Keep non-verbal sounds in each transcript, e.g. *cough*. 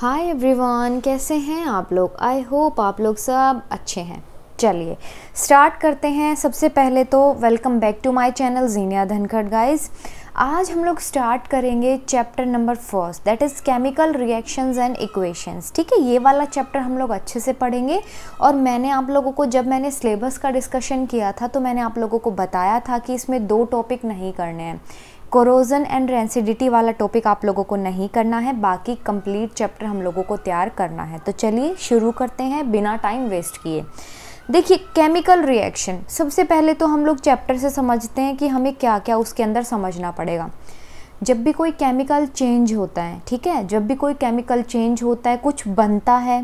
Hi everyone कैसे हैं आप लोग आई होप आप लोग सब अच्छे हैं चलिए स्टार्ट करते हैं सबसे पहले तो welcome back to my channel Jeeniya Dhankhar guys आज हम लोग स्टार्ट करेंगे chapter number first that is chemical reactions and equations ठीक है ये वाला चैप्टर हम लोग अच्छे से पढ़ेंगे और मैंने आप लोगों को जब मैंने सिलेबस का डिस्कशन किया था तो मैंने आप लोगों को बताया था कि इसमें दो टॉपिक नहीं करने हैं कोरोजन एंड रेंसिडिटी वाला टॉपिक आप लोगों को नहीं करना है बाकी कंप्लीट चैप्टर हम लोगों को तैयार करना है तो चलिए शुरू करते हैं बिना टाइम वेस्ट किए देखिए केमिकल रिएक्शन सबसे पहले तो हम लोग चैप्टर से समझते हैं कि हमें क्या क्या उसके अंदर समझना पड़ेगा जब भी कोई केमिकल चेंज होता है ठीक है जब भी कोई केमिकल चेंज होता है कुछ बनता है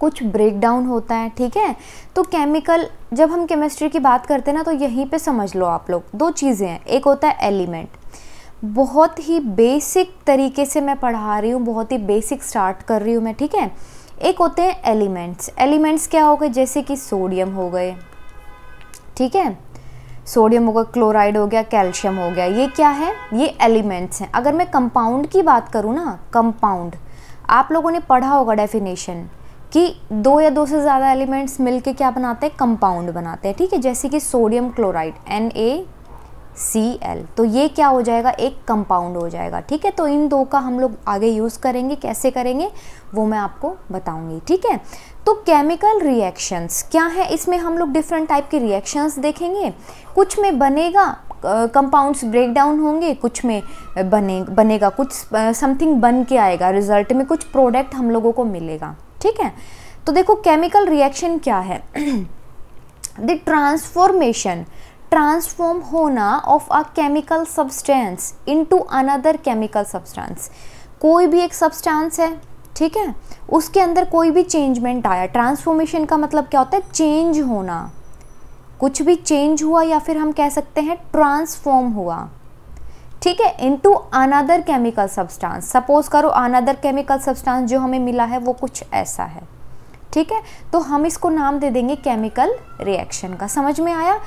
कुछ ब्रेक डाउन होता है ठीक है तो केमिकल जब हम केमिस्ट्री की बात करते हैं ना तो यहीं पे समझ लो आप लोग दो चीज़ें हैं एक होता है एलिमेंट बहुत ही बेसिक तरीके से मैं पढ़ा रही हूँ बहुत ही बेसिक स्टार्ट कर रही हूँ मैं ठीक है एक होते हैं एलिमेंट्स एलिमेंट्स क्या हो गए जैसे कि सोडियम हो गए ठीक है सोडियम हो गया क्लोराइड हो गया कैल्शियम हो गया ये क्या है ये एलिमेंट्स हैं अगर मैं कंपाउंड की बात करूँ ना कंपाउंड आप लोगों ने पढ़ा होगा डेफिनेशन कि दो या दो से ज़्यादा एलिमेंट्स मिलके क्या बनाते हैं कंपाउंड बनाते हैं ठीक है जैसे कि sodium chloride N A C L तो ये क्या हो जाएगा एक कंपाउंड हो जाएगा ठीक है तो इन दो का हम लोग आगे यूज़ करेंगे कैसे करेंगे वो मैं आपको बताऊंगी ठीक है तो केमिकल रिएक्शंस क्या है इसमें हम लोग डिफरेंट टाइप के रिएक्शंस देखेंगे कुछ में बनेगा कंपाउंड्स ब्रेक डाउन होंगे कुछ में बने बनेगा कुछ समथिंग बन के आएगा रिजल्ट में कुछ प्रोडक्ट हम लोगों को मिलेगा ठीक है तो देखो केमिकल रिएक्शन क्या है द ट्रांसफॉर्मेशन ट्रांसफॉर्म होना of a chemical substance into another chemical substance कोई भी एक सब्सटेंस है ठीक है उसके अंदर कोई भी चेंजमेंट आया ट्रांसफॉर्मेशन का मतलब क्या होता है चेंज होना कुछ भी चेंज हुआ या फिर हम कह सकते हैं ट्रांसफॉर्म हुआ ठीक है into another chemical substance suppose करो अनदर केमिकल सब्सटेंस जो हमें मिला है वो कुछ ऐसा है ठीक है तो हम इसको नाम दे देंगे केमिकल रिएक्शन का समझ में आया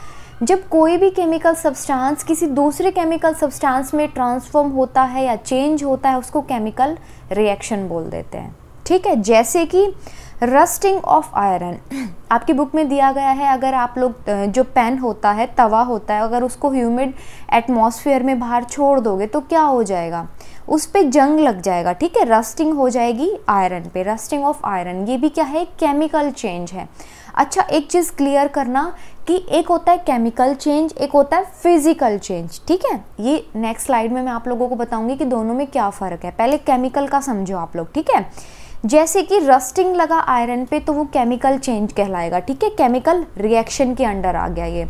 जब कोई भी केमिकल सब्सटेंस किसी दूसरे केमिकल सब्सटेंस में ट्रांसफॉर्म होता है या चेंज होता है उसको केमिकल रिएक्शन बोल देते हैं ठीक है जैसे कि रस्टिंग ऑफ आयरन आपकी बुक में दिया गया है अगर आप लोग जो पेन होता है तवा होता है अगर उसको ह्यूमिड एटमॉस्फेयर में बाहर छोड़ दोगे तो क्या हो जाएगा उस पर जंग लग जाएगा ठीक है रस्टिंग हो जाएगी आयरन पे रस्टिंग ऑफ आयरन ये भी क्या है केमिकल चेंज है अच्छा एक चीज़ क्लियर करना कि एक होता है केमिकल चेंज एक होता है फिजिकल चेंज ठीक है ये नेक्स्ट स्लाइड में मैं आप लोगों को बताऊंगी कि दोनों में क्या फ़र्क है पहले केमिकल का समझो आप लोग ठीक है जैसे कि रस्टिंग लगा आयरन पे तो वो केमिकल चेंज कहलाएगा ठीक है केमिकल रिएक्शन के अंडर आ गया ये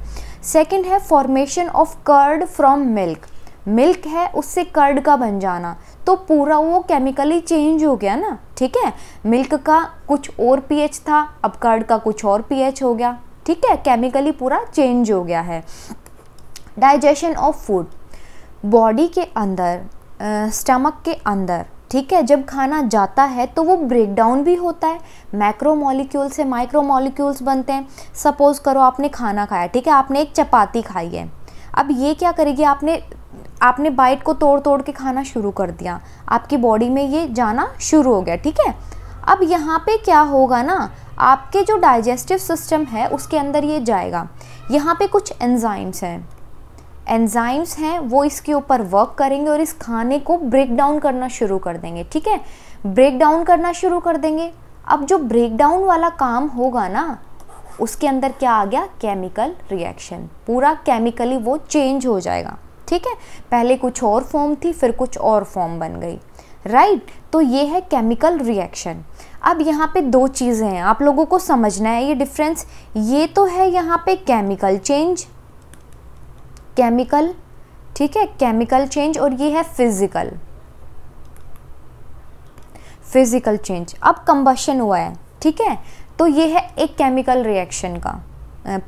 सेकंड है formation of curd from milk milk है उससे कर्ड का बन जाना तो पूरा वो केमिकली चेंज हो गया ना ठीक है मिल्क का कुछ और पीएच था अब कर्ड का कुछ और पीएच हो गया ठीक है केमिकली पूरा चेंज हो गया है डाइजेशन ऑफ फूड बॉडी के अंदर स्टमक के अंदर ठीक है जब खाना जाता है तो वो ब्रेक डाउन भी होता है मैक्रो मॉलिक्यूल से माइक्रो मॉलिक्यूल्स बनते हैं सपोज़ करो आपने खाना खाया ठीक है आपने एक चपाती खाई है अब ये क्या करेगी आपने आपने बाइट को तोड़ तोड़ के खाना शुरू कर दिया आपकी बॉडी में ये जाना शुरू हो गया ठीक है अब यहाँ पे क्या होगा ना आपके जो डाइजेस्टिव सिस्टम है उसके अंदर ये जाएगा यहाँ पे कुछ एंजाइम्स हैं एंजाइम्स हैं वो इसके ऊपर वर्क करेंगे और इस खाने को ब्रेक डाउन करना शुरू कर देंगे ठीक है ब्रेक डाउन करना शुरू कर देंगे अब जो ब्रेक डाउन वाला काम होगा ना उसके अंदर क्या आ गया केमिकल रिएक्शन पूरा केमिकली वो चेंज हो जाएगा ठीक है पहले कुछ और फॉर्म थी फिर कुछ और फॉर्म बन गई राइट right? तो ये है केमिकल रिएक्शन अब यहाँ पे दो चीज़ें हैं आप लोगों को समझना है ये डिफरेंस ये तो है यहाँ पे केमिकल चेंज केमिकल ठीक है केमिकल चेंज और ये है फिजिकल फिजिकल चेंज अब कंबशन हुआ है ठीक है तो ये है एक केमिकल रिएक्शन का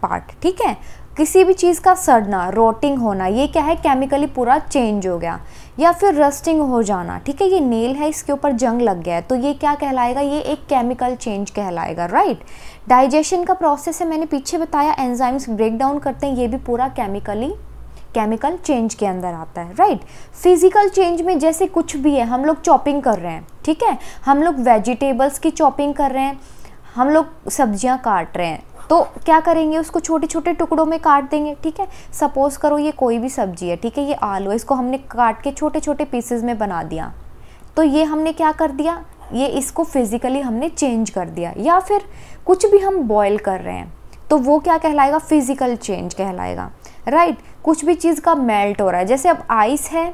पार्ट ठीक है किसी भी चीज़ का सड़ना रोटिंग होना ये क्या है केमिकली पूरा चेंज हो गया या फिर रस्टिंग हो जाना ठीक है ये नेल है इसके ऊपर जंग लग गया है तो ये क्या कहलाएगा ये एक केमिकल चेंज कहलाएगा राइट डाइजेशन का प्रोसेस है मैंने पीछे बताया एंजाइम्स ब्रेक डाउन करते हैं ये भी पूरा केमिकली केमिकल चेंज के अंदर आता है राइट फिजिकल चेंज में जैसे कुछ भी है हम लोग चॉपिंग कर रहे हैं ठीक है हम लोग वेजिटेबल्स की चॉपिंग कर रहे हैं हम लोग सब्जियां काट रहे हैं तो क्या करेंगे उसको छोटे छोटे टुकड़ों में काट देंगे ठीक है सपोज़ करो ये कोई भी सब्जी है ठीक है ये आलू है इसको हमने काट के छोटे छोटे पीसेज में बना दिया तो ये हमने क्या कर दिया ये इसको फिज़िकली हमने चेंज कर दिया या फिर कुछ भी हम बॉयल कर रहे हैं तो वो क्या कहलाएगा फिज़िकल चेंज कहलाएगा राइट right? कुछ भी चीज़ का मेल्ट हो रहा है जैसे अब आइस है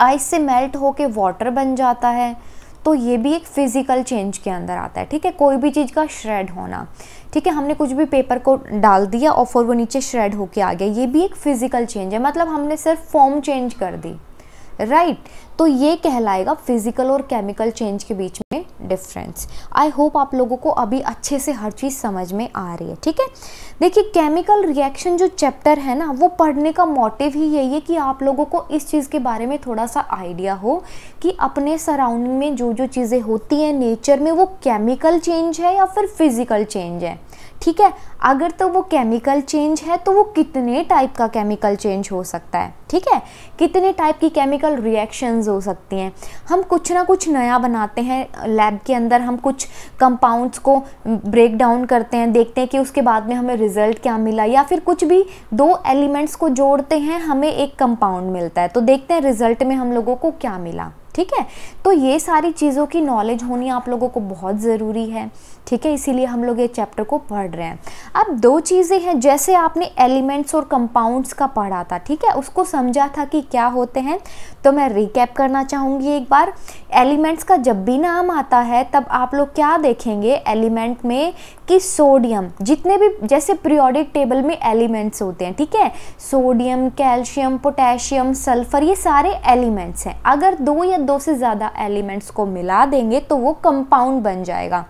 आइस से मेल्ट होके वाटर बन जाता है तो ये भी एक फ़िज़िकल चेंज के अंदर आता है ठीक है कोई भी चीज़ का श्रेड होना ठीक है हमने कुछ भी पेपर को डाल दिया और फिर वो नीचे श्रेड होके आ गया ये भी एक फ़िज़िकल चेंज है मतलब हमने सिर्फ फॉर्म चेंज कर दी राइट right. तो ये कहलाएगा फिजिकल और केमिकल चेंज के बीच में डिफरेंस आई होप आप लोगों को अभी अच्छे से हर चीज़ समझ में आ रही है ठीक है देखिए केमिकल रिएक्शन जो चैप्टर है ना वो पढ़ने का मोटिव ही यही है कि आप लोगों को इस चीज़ के बारे में थोड़ा सा आइडिया हो कि अपने सराउंडिंग में जो जो चीज़ें होती हैं नेचर में वो केमिकल चेंज है या फिर फिज़िकल चेंज है ठीक है अगर तो वो केमिकल चेंज है तो वो कितने टाइप का केमिकल चेंज हो सकता है ठीक है कितने टाइप की केमिकल रिएक्शंस हो सकती हैं हम कुछ ना कुछ नया बनाते हैं लैब के अंदर हम कुछ कंपाउंड्स को ब्रेक डाउन करते हैं देखते हैं कि उसके बाद में हमें रिज़ल्ट क्या मिला या फिर कुछ भी दो एलिमेंट्स को जोड़ते हैं हमें एक कंपाउंड मिलता है तो देखते हैं रिज़ल्ट में हम लोगों को क्या मिला ठीक है तो ये सारी चीज़ों की नॉलेज होनी आप लोगों को बहुत ज़रूरी है ठीक है इसीलिए हम लोग ये चैप्टर को पढ़ रहे हैं अब दो चीज़ें हैं जैसे आपने एलिमेंट्स और कंपाउंड्स का पढ़ा था ठीक है उसको समझा था कि क्या होते हैं तो मैं रिकैप करना चाहूँगी एक बार एलिमेंट्स का जब भी नाम आता है तब आप लोग क्या देखेंगे एलिमेंट में कि सोडियम जितने भी जैसे प्रियोडिक टेबल में एलिमेंट्स होते हैं ठीक है सोडियम कैल्शियम पोटेशियम सल्फर ये सारे एलिमेंट्स हैं अगर दो या दो से ज़्यादा एलिमेंट्स को मिला देंगे तो वो कंपाउंड बन जाएगा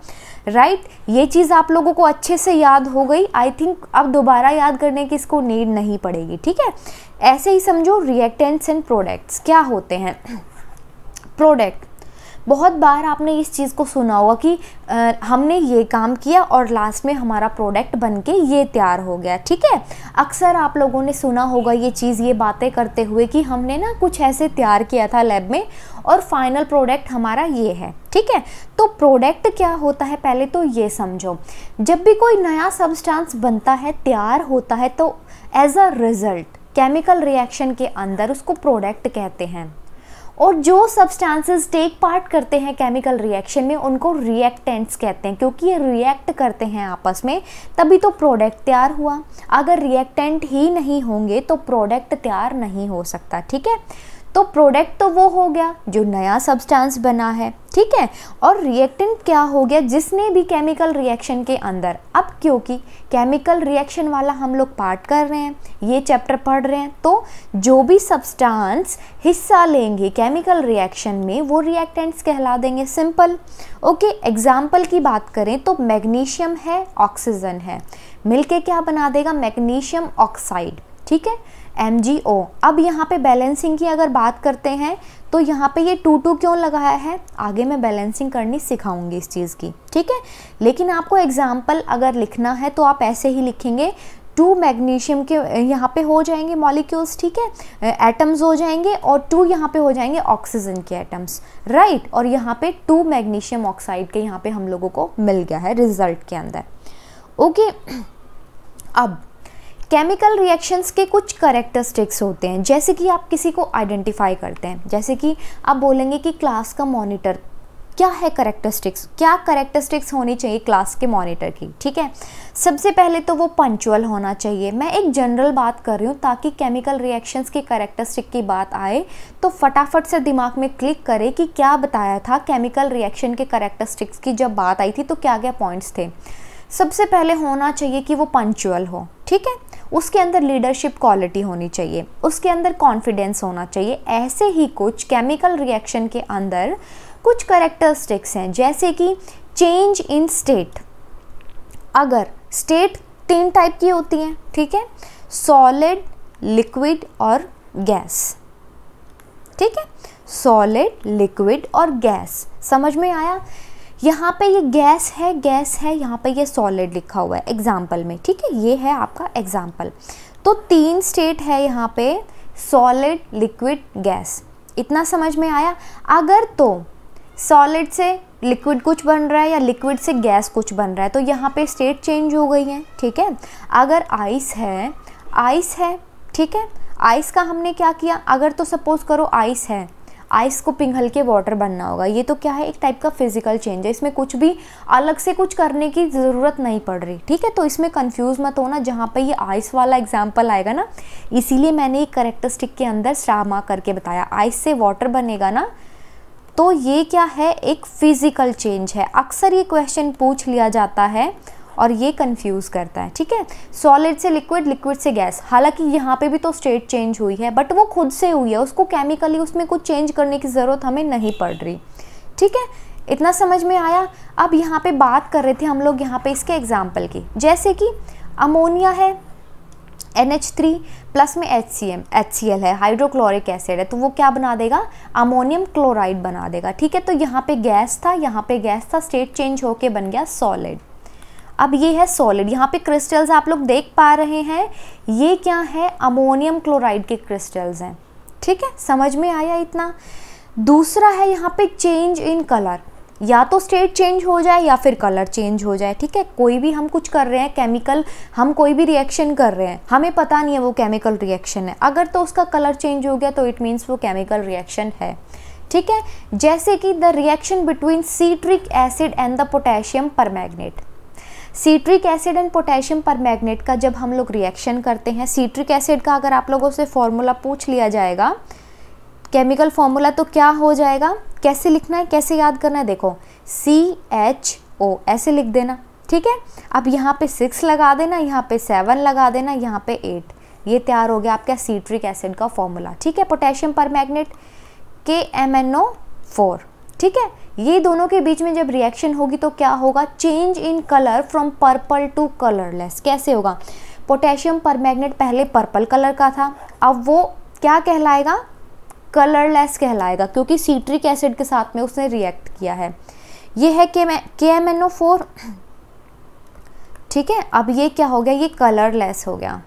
राइट right? ये चीज़ आप लोगों को अच्छे से याद हो गई आई थिंक अब दोबारा याद करने की इसको नीड नहीं पड़ेगी ठीक है ऐसे ही समझो रिएक्टेंट्स एंड प्रोडक्ट्स क्या होते हैं प्रोडक्ट बहुत बार आपने इस चीज़ को सुना होगा कि आ, हमने ये काम किया और लास्ट में हमारा प्रोडक्ट बन के ये तैयार हो गया ठीक है अक्सर आप लोगों ने सुना होगा ये चीज़ ये बातें करते हुए कि हमने ना कुछ ऐसे तैयार किया था लैब में और फाइनल प्रोडक्ट हमारा ये है ठीक है तो प्रोडक्ट क्या होता है पहले तो ये समझो जब भी कोई नया सब्सटेंस बनता है तैयार होता है तो as a result chemical reaction के अंदर उसको प्रोडक्ट कहते हैं और जो सब्सटेंसेस टेक पार्ट करते हैं केमिकल रिएक्शन में उनको रिएक्टेंट्स कहते हैं क्योंकि ये रिएक्ट करते हैं आपस में तभी तो प्रोडक्ट तैयार हुआ अगर रिएक्टेंट ही नहीं होंगे तो प्रोडक्ट तैयार नहीं हो सकता ठीक है तो प्रोडक्ट तो वो हो गया जो नया सब्सटेंस बना है ठीक है और रिएक्टेंट क्या हो गया जिसने भी केमिकल रिएक्शन के अंदर अब क्योंकि केमिकल रिएक्शन वाला हम लोग पार्ट कर रहे हैं ये चैप्टर पढ़ रहे हैं तो जो भी सब्सटेंस हिस्सा लेंगे केमिकल रिएक्शन में वो रिएक्टेंट्स कहला देंगे सिंपल ओके एग्जाम्पल की बात करें तो मैग्नीशियम है ऑक्सीजन है मिलके क्या बना देगा मैग्नीशियम ऑक्साइड ठीक है एम अब यहाँ पे बैलेंसिंग की अगर बात करते हैं तो यहाँ पे ये टू टू क्यों लगाया है आगे मैं बैलेंसिंग करनी सिखाऊंगी इस चीज़ की ठीक है लेकिन आपको एग्जाम्पल अगर लिखना है तो आप ऐसे ही लिखेंगे टू मैग्नीशियम के यहाँ पे हो जाएंगे मॉलिक्यूल्स ठीक है एटम्स हो जाएंगे और टू यहाँ पे हो जाएंगे ऑक्सीजन के एटम्स राइट right? और यहाँ पे टू मैग्नीशियम ऑक्साइड के यहाँ पे हम लोगों को मिल गया है रिजल्ट के अंदर ओके okay. अब केमिकल रिएक्शंस के कुछ करेक्टरिस्टिक्स होते हैं जैसे कि आप किसी को आइडेंटिफाई करते हैं जैसे कि आप बोलेंगे कि क्लास का मॉनिटर क्या है करेक्टरिस्टिक्स क्या करेक्टरिस्टिक्स होनी चाहिए क्लास के मॉनिटर की ठीक है सबसे पहले तो वो पंचुअल होना चाहिए मैं एक जनरल बात कर रही हूँ ताकि केमिकल रिएक्शंस के करेक्टरिस्टिक की बात आए तो फटाफट से दिमाग में क्लिक करें कि क्या बताया था केमिकल रिएक्शन के करेक्टरिस्टिक्स की जब बात आई थी तो क्या क्या पॉइंट्स थे सबसे पहले होना चाहिए कि वो पंचुअल हो ठीक है उसके अंदर लीडरशिप क्वालिटी होनी चाहिए उसके अंदर कॉन्फिडेंस होना चाहिए ऐसे ही कुछ केमिकल रिएक्शन के अंदर कुछ करेक्टरिस्टिक्स हैं जैसे कि चेंज इन स्टेट अगर स्टेट तीन टाइप की होती हैं ठीक है सॉलिड लिक्विड और गैस ठीक है सॉलिड लिक्विड और गैस समझ में आया यहाँ पे ये गैस है गैस है यहाँ पे ये सॉलिड लिखा हुआ है एग्जाम्पल में ठीक है ये है आपका एग्जाम्पल तो तीन स्टेट है यहाँ पे सॉलिड लिक्विड गैस इतना समझ में आया अगर तो सॉलिड से लिक्विड कुछ बन रहा है या लिक्विड से गैस कुछ बन रहा है तो यहाँ पे स्टेट चेंज हो गई है ठीक है अगर आइस है आइस है ठीक है आइस का हमने क्या किया अगर तो सपोज करो आइस है आइस को पिघल के वाटर बनना होगा ये तो क्या है एक टाइप का फिजिकल चेंज है इसमें कुछ भी अलग से कुछ करने की ज़रूरत नहीं पड़ रही ठीक है तो इसमें कन्फ्यूज़ मत होना जहाँ पर ये आइस वाला एग्जाम्पल आएगा ना इसीलिए मैंने एक करेक्टरिस्टिक के अंदर श्रामा करके बताया आइस से वाटर बनेगा ना तो ये क्या है एक फिज़िकल चेंज है अक्सर ये क्वेश्चन पूछ लिया जाता है और ये कन्फ्यूज़ करता है ठीक है सॉलिड से लिक्विड लिक्विड से गैस हालांकि यहाँ पे भी तो स्टेट चेंज हुई है बट वो खुद से हुई है उसको केमिकली उसमें कुछ चेंज करने की ज़रूरत हमें नहीं पड़ रही ठीक है इतना समझ में आया अब यहाँ पर बात कर रहे थे हम लोग यहाँ पर इसके एग्जाम्पल की जैसे कि अमोनिया है एन एच थ्री प्लस में H C M H C L है हाइड्रोक्लोरिक एसिड है तो वो क्या बना देगा अमोनियम क्लोराइड बना देगा ठीक है तो यहाँ पे गैस था यहाँ पे गैस था स्टेट चेंज होके बन गया सॉलिड अब ये है सॉलिड यहाँ पे क्रिस्टल्स आप लोग देख पा रहे हैं ये क्या है अमोनियम क्लोराइड के क्रिस्टल्स हैं ठीक है समझ में आया इतना दूसरा है यहाँ पे चेंज इन कलर या तो स्टेट चेंज हो जाए या फिर कलर चेंज हो जाए ठीक है कोई भी हम कुछ कर रहे हैं केमिकल हम कोई भी रिएक्शन कर रहे हैं हमें पता नहीं है वो केमिकल रिएक्शन है अगर तो उसका कलर चेंज हो गया तो इट मीन्स वो केमिकल रिएक्शन है ठीक है जैसे कि the reaction between citric acid and the potassium permanganate citric acid and potassium permanganate का जब हम लोग रिएक्शन करते हैं सीट्रिक एसिड का अगर आप लोगों से फॉर्मूला पूछ लिया जाएगा केमिकल फॉर्मूला तो क्या हो जाएगा कैसे लिखना है कैसे याद करना है देखो सी एच ओ ऐसे लिख देना ठीक है अब यहाँ पे सिक्स लगा देना यहाँ पे सेवन लगा देना यहाँ पे एट ये तैयार हो गया आपका सीट्रिक एसिड का फॉर्मूला ठीक है पोटेशियम पर मैग्नेट के एम एन ओ फोर ठीक है ये दोनों के बीच में जब रिएक्शन होगी तो क्या होगा change in colour from purple to colourless कैसे होगा पोटेशियम पर पहले पर्पल कलर का था अब वो क्या कहलाएगा कलरलेस कहलाएगा क्योंकि सीट्रिक एसिड के साथ में उसने रिएक्ट किया है ये है के एम एन ओ फोर ठीक है अब ये क्या हो गया ये कलरलेस हो गया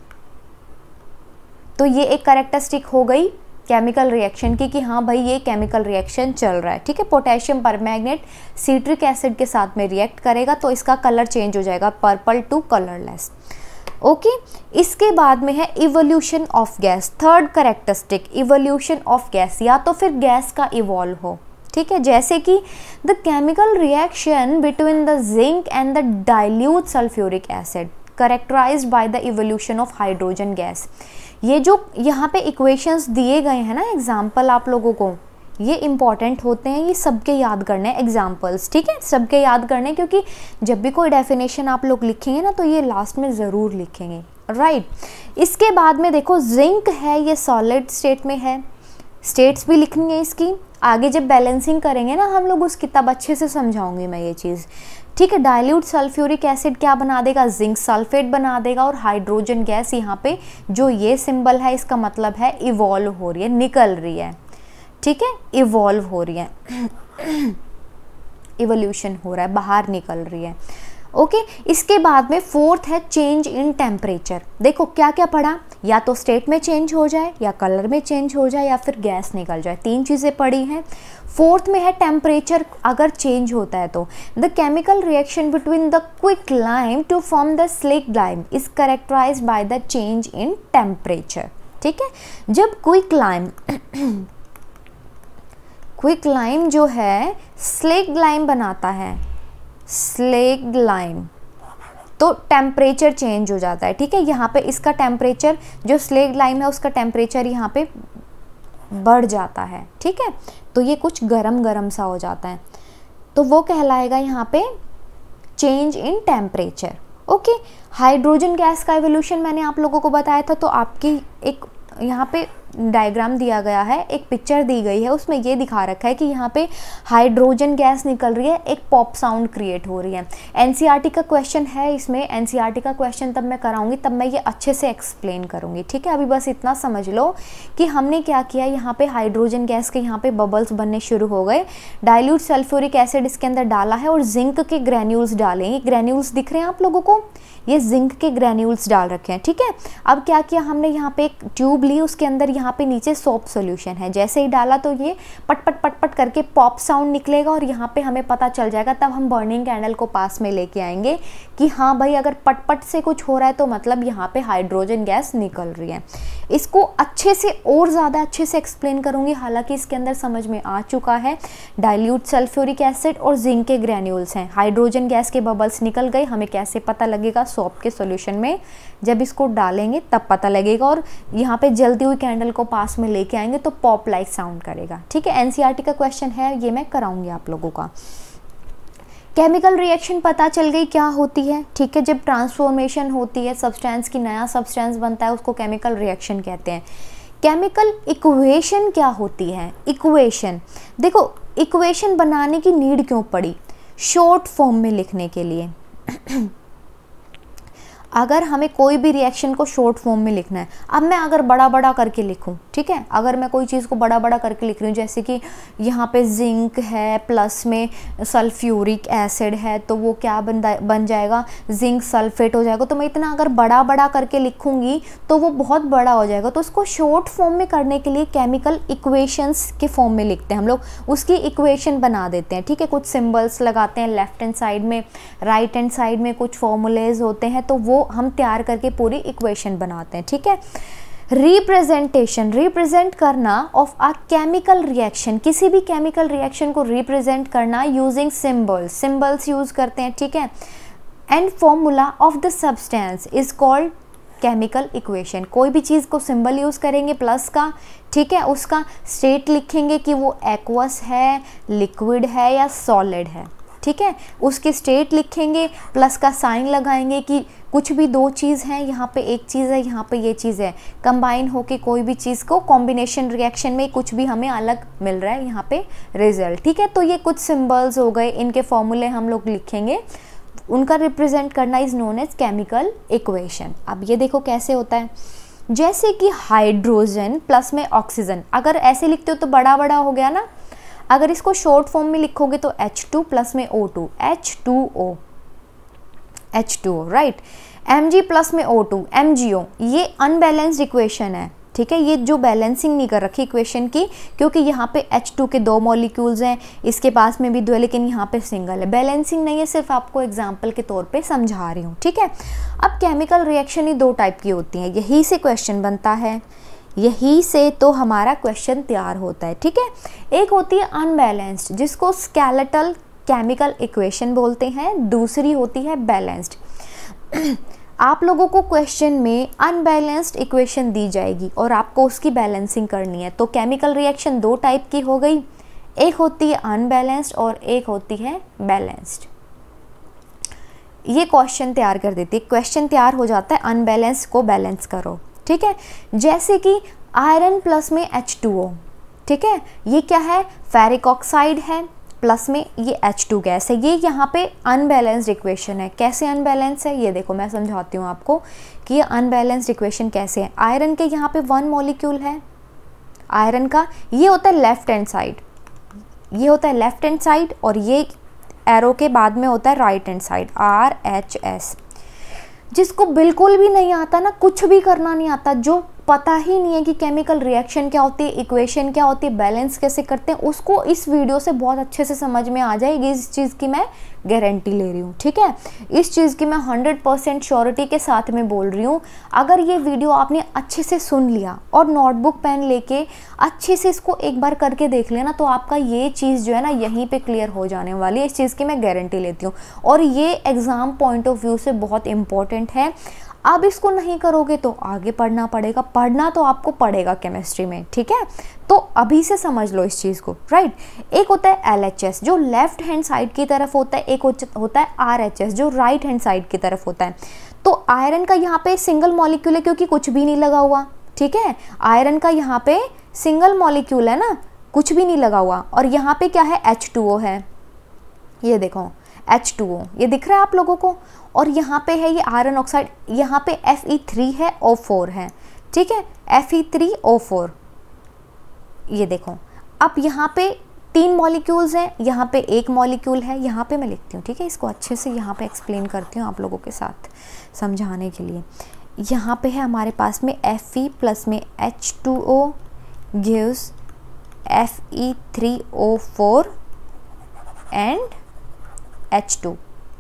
तो ये एक करेक्टरिस्टिक हो गई केमिकल रिएक्शन की कि हाँ भाई ये केमिकल रिएक्शन चल रहा है ठीक है पोटेशियम मैग्नेट सीट्रिक एसिड के साथ में रिएक्ट करेगा तो इसका कलर चेंज हो जाएगा पर्पल टू कलरलेस ओके इसके बाद में है evolution of gas third characteristic evolution of gas या तो फिर गैस का इवॉल्व हो ठीक है जैसे कि the chemical reaction between the zinc and the dilute sulphuric acid characterise by the evolution of hydrogen gas ये जो यहाँ पे इक्वेशंस दिए गए हैं ना एग्जाम्पल आप लोगों को ये इंपॉर्टेंट होते हैं ये सबके याद करने एग्जाम्पल्स ठीक है सबके याद करने क्योंकि जब भी कोई डेफिनेशन आप लोग लिखेंगे ना तो ये लास्ट में ज़रूर लिखेंगे राइट right. इसके बाद में देखो जिंक है ये सॉलिड स्टेट में है स्टेट्स भी लिखनी है इसकी आगे जब बैलेंसिंग करेंगे ना हम लोग उस किताब अच्छे से समझाऊंगी मैं ये चीज़ ठीक है डाइल्यूट सल्फ्यूरिक एसिड क्या बना देगा जिंक सल्फेट बना देगा और हाइड्रोजन गैस यहाँ पे जो ये सिंबल है इसका मतलब है इवॉल्व हो रही है निकल रही है ठीक है इवॉल्व हो रही है इवोल्यूशन *coughs* हो रहा है बाहर निकल रही है ओके इसके बाद में फोर्थ है चेंज इन टेम्परेचर देखो क्या क्या पढ़ा या तो स्टेट में चेंज हो जाए या कलर में चेंज हो जाए या फिर गैस निकल जाए तीन चीज़ें पड़ी हैं फोर्थ में है टेम्परेचर अगर चेंज होता है तो the chemical reaction between the quick lime to form the slaked lime is characterise by the change in temperature ठीक है जब क्विक लाइम क्विक लाइम जो है स्लिक लाइम बनाता है स्लेग लाइम तो टेम्परेचर चेंज हो जाता है ठीक है यहाँ पे इसका टेम्परेचर जो स्लेग लाइम है उसका टेम्परेचर यहाँ पे बढ़ जाता है ठीक है तो ये कुछ गरम गरम सा हो जाता है तो वो कहलाएगा यहाँ पे change in temperature okay hydrogen gas का एवोल्यूशन मैंने आप लोगों को बताया था तो आपकी एक यहाँ पे डायग्राम दिया गया है एक पिक्चर दी गई है उसमें ये दिखा रखा है कि यहाँ पे हाइड्रोजन गैस निकल रही है एक पॉप साउंड क्रिएट हो रही है एन e का क्वेश्चन है इसमें एन e का क्वेश्चन तब मैं कराऊंगी तब मैं ये अच्छे से एक्सप्लेन करूँगी ठीक है अभी बस इतना समझ लो कि हमने क्या किया यहाँ पे हाइड्रोजन गैस के यहाँ पे बबल्स बनने शुरू हो गए डायल्यूट सल्फोरिक एसिड इसके अंदर डाला है और जिंक के ग्रेन्यूल्स ये ग्रेन्यूल्स दिख रहे हैं आप लोगों को ये जिंक के ग्रेन्यूल्स डाल रखे हैं ठीक है अब क्या किया हमने यहाँ पे एक ट्यूब ली उसके अंदर यहाँ पे नीचे सोप सोल्यूशन है जैसे ही डाला तो ये पटपट पटपट पट पट करके पॉप साउंड निकलेगा और यहाँ पे हमें पता चल जाएगा तब हम बर्निंग कैंडल को पास में लेके आएंगे कि हाँ भाई अगर पटपट -पट से कुछ हो रहा है तो मतलब यहाँ पे हाइड्रोजन गैस निकल रही है इसको अच्छे से और ज़्यादा अच्छे से एक्सप्लेन करूँगी हालांकि इसके अंदर समझ में आ चुका है डाइल्यूट सल्फ्यूरिक एसिड और जिंक के ग्रैन्यूल्स हैं हाइड्रोजन गैस के बबल्स निकल गए हमें कैसे पता लगेगा सॉप के सोल्यूशन में जब इसको डालेंगे तब पता लगेगा और यहाँ पर जलती हुई कैंडल को पास में लेके आएंगे तो पॉप लाइक साउंड करेगा ठीक है एन e का क्वेश्चन है ये मैं कराऊँगी आप लोगों का केमिकल रिएक्शन पता चल गई क्या होती है ठीक है जब ट्रांसफॉर्मेशन होती है सब्सटेंस की नया सब्सटेंस बनता है उसको केमिकल रिएक्शन कहते हैं केमिकल इक्वेशन क्या होती है इक्वेशन देखो इक्वेशन बनाने की नीड क्यों पड़ी शॉर्ट फॉर्म में लिखने के लिए *clears throat* अगर हमें कोई भी रिएक्शन को शॉर्ट फॉर्म में लिखना है अब मैं अगर बड़ा बड़ा करके लिखूँ ठीक है अगर मैं कोई चीज़ को बड़ा बड़ा करके लिख रही हूँ जैसे कि यहाँ पे जिंक है प्लस में सल्फ्यूरिक एसिड है तो वो क्या बन बन जाएगा जिंक सल्फेट हो जाएगा तो मैं इतना अगर बड़ा बड़ा करके लिखूँगी तो वो बहुत बड़ा हो जाएगा तो उसको शॉर्ट फॉर्म में करने के लिए केमिकल इक्वेशंस के फॉर्म में लिखते हैं हम लोग उसकी इक्वेशन बना देते हैं ठीक है कुछ सिम्बल्स लगाते हैं लेफ्ट एंड साइड में राइट एंड साइड में कुछ फॉर्मूलेज होते हैं तो वो हम तैयार करके पूरी इक्वेशन बनाते हैं ठीक है रिप्रेजेंटेशन रिप्रेजेंट करना ऑफ अ केमिकल रिएक्शन किसी भी केमिकल रिएक्शन को रिप्रेजेंट करना यूजिंग सिम्बल्स सिम्बल्स यूज करते हैं ठीक है and formula of the substance is called chemical equation कोई भी चीज़ को सिंबल यूज़ करेंगे प्लस का ठीक है उसका स्टेट लिखेंगे कि वो एक्वस है लिक्विड है या सॉलिड है ठीक है उसके स्टेट लिखेंगे प्लस का साइन लगाएंगे कि कुछ भी दो चीज़ है यहाँ पे एक चीज़ है यहाँ पे ये चीज़ है कंबाइन होके कोई भी चीज़ को कॉम्बिनेशन रिएक्शन में कुछ भी हमें अलग मिल रहा है यहाँ पे रिजल्ट ठीक है तो ये कुछ सिंबल्स हो गए इनके फॉर्मूले हम लोग लिखेंगे उनका रिप्रेजेंट करना is known as chemical equation अब ये देखो कैसे होता है जैसे कि हाइड्रोजन प्लस में ऑक्सीजन अगर ऐसे लिखते हो तो बड़ा बड़ा हो गया ना अगर इसको शॉर्ट फॉर्म में लिखोगे तो एच टू प्लस में O two H two O H two O right M G plus में ओ टू एम जी ओ ये अनबैलेंस्ड इक्वेशन है ठीक है ये जो बैलेंसिंग नहीं कर रखी इक्वेशन की क्योंकि यहाँ पे H2 के दो मॉलिक्यूल्स हैं इसके पास में भी दो है लेकिन यहाँ पे सिंगल है बैलेंसिंग नहीं है सिर्फ आपको एग्जाम्पल के तौर पे समझा रही हूँ ठीक है अब केमिकल रिएक्शन ही दो टाइप की होती हैं यही से क्वेश्चन बनता है यही से तो हमारा क्वेश्चन तैयार होता है ठीक है एक होती है अनबैलेंस्ड जिसको स्केलेटल केमिकल इक्वेशन बोलते हैं दूसरी होती है बैलेंस्ड *clears throat* आप लोगों को क्वेश्चन में अनबैलेंस्ड इक्वेशन दी जाएगी और आपको उसकी बैलेंसिंग करनी है तो केमिकल रिएक्शन दो टाइप की हो गई एक होती है अनबैलेंस्ड और एक होती है बैलेंस्ड ये क्वेश्चन तैयार कर देती है क्वेश्चन तैयार हो जाता है अनबैलेंस को बैलेंस करो ठीक है जैसे कि आयरन प्लस में एच ठीक है ये क्या है फेरिक ऑक्साइड है प्लस में ये H2 गैस है ये यहाँ पे अनबैलेंस्ड इक्वेशन है कैसे अनबैलेंस है ये देखो मैं समझाती हूँ आपको कि ये अनबैलेंस्ड इक्वेशन कैसे है आयरन के यहाँ पे वन मॉलिक्यूल है आयरन का ये होता है लेफ्ट हैंड साइड ये होता है लेफ्ट हैंड साइड और ये एरो के बाद में होता है right hand side R H S जिसको बिल्कुल भी नहीं आता ना कुछ भी करना नहीं आता जो पता ही नहीं है कि केमिकल रिएक्शन क्या होती है इक्वेशन क्या होती है बैलेंस कैसे करते हैं उसको इस वीडियो से बहुत अच्छे से समझ में आ जाएगी इस चीज़ की मैं गारंटी ले रही हूँ ठीक है इस चीज़ की मैं हंड्रेड परसेंट श्योरिटी के साथ में बोल रही हूँ अगर ये वीडियो आपने अच्छे से सुन लिया और नोटबुक पेन लेके अच्छे से इसको एक बार करके देख लिया ना तो आपका ये चीज़ जो है ना यहीं पे क्लियर हो जाने वाली है इस चीज़ की मैं गारंटी लेती हूँ और ये एग्ज़ाम पॉइंट ऑफ व्यू से बहुत इंपॉर्टेंट है आप इसको नहीं करोगे तो आगे पढ़ना पड़ेगा पढ़ना तो आपको पड़ेगा केमिस्ट्री में ठीक है तो अभी से समझ लो इस चीज़ को राइट एक होता है एल जो लेफ्ट हैंड साइड की तरफ होता है एक होता है आर जो राइट हैंड साइड की तरफ होता है तो आयरन का यहाँ पे सिंगल मॉलिक्यूल है क्योंकि कुछ भी नहीं लगा हुआ ठीक है आयरन का यहाँ पे सिंगल मॉलिक्यूल है ना कुछ भी नहीं लगा हुआ और यहाँ पे क्या है एच है ये देखो एच टू ओ ये दिख रहा है आप लोगों को और यहाँ पे है ये आयरन ऑक्साइड यहाँ पे एफ ई थ्री है ओ फोर है ठीक है F E three O four ये देखो अब यहाँ पे तीन मॉलिक्यूल्स हैं यहाँ पे एक मॉलिक्यूल है यहाँ पे मैं लिखती हूँ ठीक है इसको अच्छे से यहाँ पे एक्सप्लेन करती हूँ आप लोगों के साथ समझाने के लिए यहाँ पे है हमारे पास में एफ ई प्लस में H two O gives F E three O four and H two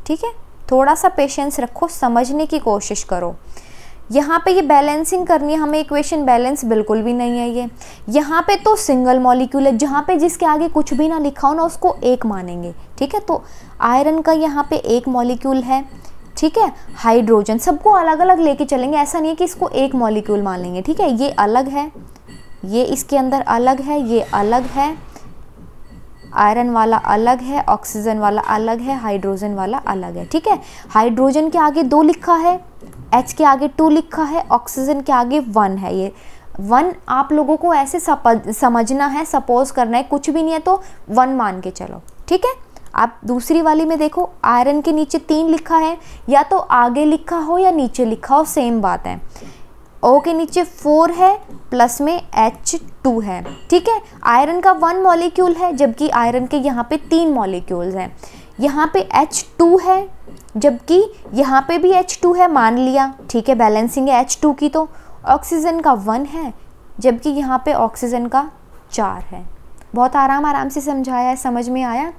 ठीक है थोड़ा सा पेशेंस रखो समझने की कोशिश करो यहाँ पे ये बैलेंसिंग करनी है हमें इक्वेशन बैलेंस बिल्कुल भी नहीं है ये यहाँ पे तो सिंगल मॉलिक्यूल है जहाँ पे जिसके आगे कुछ भी ना लिखा हो ना उसको एक मानेंगे ठीक है तो आयरन का यहाँ पे एक मॉलिक्यूल है ठीक है हाइड्रोजन सबको अलग अलग लेके चलेंगे ऐसा नहीं है कि इसको एक मॉलिक्यूल मान लेंगे ठीक है ये अलग है ये इसके अंदर अलग है ये अलग है आयरन वाला अलग है ऑक्सीजन वाला अलग है हाइड्रोजन वाला अलग है ठीक है हाइड्रोजन के आगे दो लिखा है एच के आगे टू लिखा है ऑक्सीजन के आगे वन है ये वन आप लोगों को ऐसे समझना है सपोज करना है कुछ भी नहीं है तो वन मान के चलो ठीक है आप दूसरी वाली में देखो आयरन के नीचे तीन लिखा है या तो आगे लिखा हो या नीचे लिखा हो सेम बात है ओ के नीचे फोर है प्लस में एच टू है ठीक है आयरन का वन मॉलिक्यूल है जबकि आयरन के यहाँ पे तीन मॉलिक्यूल्स हैं यहाँ पे एच टू है जबकि यहाँ पे भी एच टू है मान लिया ठीक है बैलेंसिंग है एच टू की तो ऑक्सीजन का वन है जबकि यहाँ पे ऑक्सीजन का चार है बहुत आराम आराम से समझाया है समझ में आया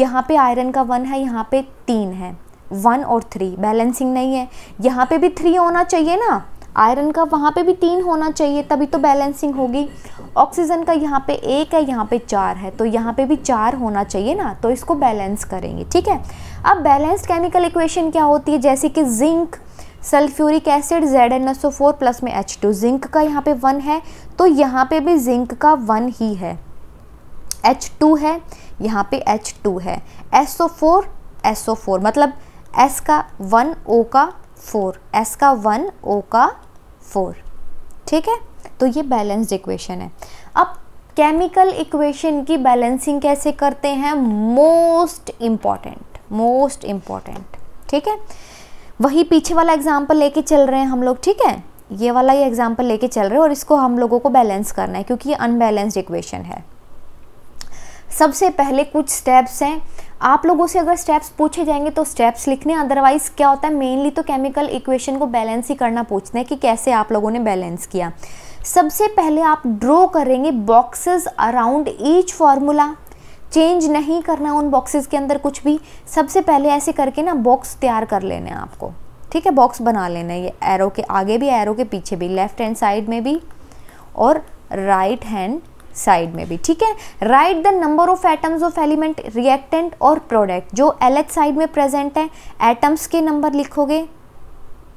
यहाँ पे आयरन का वन है यहाँ पे तीन है वन और थ्री बैलेंसिंग नहीं है यहाँ पे भी थ्री होना चाहिए ना आयरन का वहाँ पे भी तीन होना चाहिए तभी तो बैलेंसिंग होगी ऑक्सीजन का यहाँ पे एक है यहाँ पे चार है तो यहाँ पे भी चार होना चाहिए ना तो इसको बैलेंस करेंगे ठीक है अब बैलेंस्ड केमिकल इक्वेशन क्या होती है जैसे कि zinc sulphuric acid Z N S O four plus में एच टू जिंक का यहाँ पे वन है तो यहाँ पे भी जिंक का वन ही है एच टू है यहाँ पे एच टू है S O four S O four मतलब एस का वन ओ का फोर एस का वन ओ का फोर ठीक है तो ये बैलेंस्ड इक्वेशन है अब केमिकल इक्वेशन की बैलेंसिंग कैसे करते हैं मोस्ट इम्पॉर्टेंट मोस्ट इम्पॉर्टेंट ठीक है वही पीछे वाला एग्जाम्पल लेके चल रहे हैं हम लोग ठीक है ये वाला ये एग्जाम्पल लेके चल रहे हैं और इसको हम लोगों को बैलेंस करना है क्योंकि ये अनबैलेंस्ड इक्वेशन है सबसे पहले कुछ स्टेप्स हैं आप लोगों से अगर स्टेप्स पूछे जाएंगे तो स्टेप्स लिखने अदरवाइज़ क्या होता है मेनली तो केमिकल इक्वेशन को बैलेंस ही करना पूछना है कि कैसे आप लोगों ने बैलेंस किया सबसे पहले आप ड्रॉ करेंगे boxes around each formula change नहीं करना उन बॉक्सेस के अंदर कुछ भी सबसे पहले ऐसे करके ना बॉक्स तैयार कर लेने हैं आपको ठीक है बॉक्स बना लेना है ये एरो के आगे भी एरो के पीछे भी लेफ्ट हैंड साइड में भी और राइट हैंड साइड में भी ठीक है right the number of atoms of element reactant और प्रोडक्ट जो एल साइड में प्रेजेंट है एटम्स के नंबर लिखोगे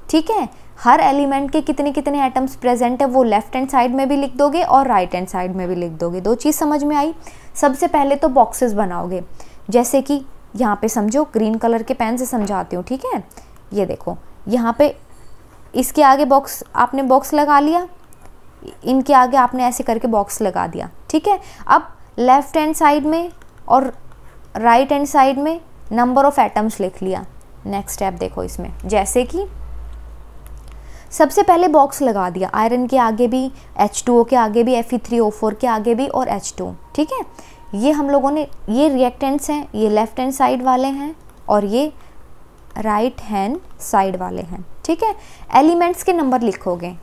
ठीक है हर एलिमेंट के कितने कितने एटम्स प्रेजेंट है वो लेफ्ट हैंड साइड में भी लिख दोगे और राइट हैंड साइड में भी लिख दोगे दो चीज़ समझ में आई सबसे पहले तो बॉक्सेस बनाओगे जैसे कि यहाँ पे समझो ग्रीन कलर के पेन से समझाती हूँ ठीक है ये देखो यहाँ पे इसके आगे बॉक्स आपने बॉक्स लगा लिया इनके आगे आपने ऐसे करके बॉक्स लगा दिया ठीक है अब लेफ़्ट हैंड साइड में और राइट हैंड साइड में नंबर ऑफ़ एटम्स लिख लिया नेक्स्ट स्टेप देखो इसमें जैसे कि सबसे पहले बॉक्स लगा दिया आयरन के आगे भी एच के आगे भी एफ के आगे भी और एच ठीक है ये हम लोगों ने ये रिएक्टेंट्स हैं ये लेफ़्ट हैंड साइड वाले हैं और ये राइट हैंड साइड वाले हैं ठीक है एलिमेंट्स के नंबर लिखोगे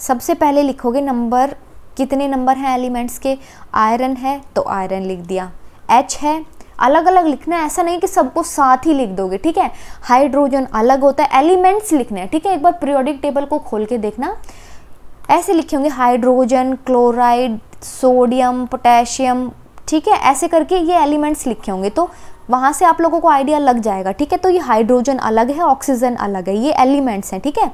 सबसे पहले लिखोगे नंबर कितने नंबर हैं एलिमेंट्स के आयरन है तो आयरन लिख दिया एच है अलग अलग लिखना है ऐसा नहीं कि सबको साथ ही लिख दोगे ठीक है हाइड्रोजन अलग होता है एलिमेंट्स लिखना है ठीक है एक बार पीरियोडिक टेबल को खोल के देखना ऐसे लिखे होंगे हाइड्रोजन क्लोराइड सोडियम पोटेशियम ठीक है ऐसे करके ये एलिमेंट्स लिखे होंगे तो वहाँ से आप लोगों को आइडिया लग जाएगा ठीक है तो ये हाइड्रोजन अलग है ऑक्सीजन अलग है ये एलिमेंट्स हैं ठीक है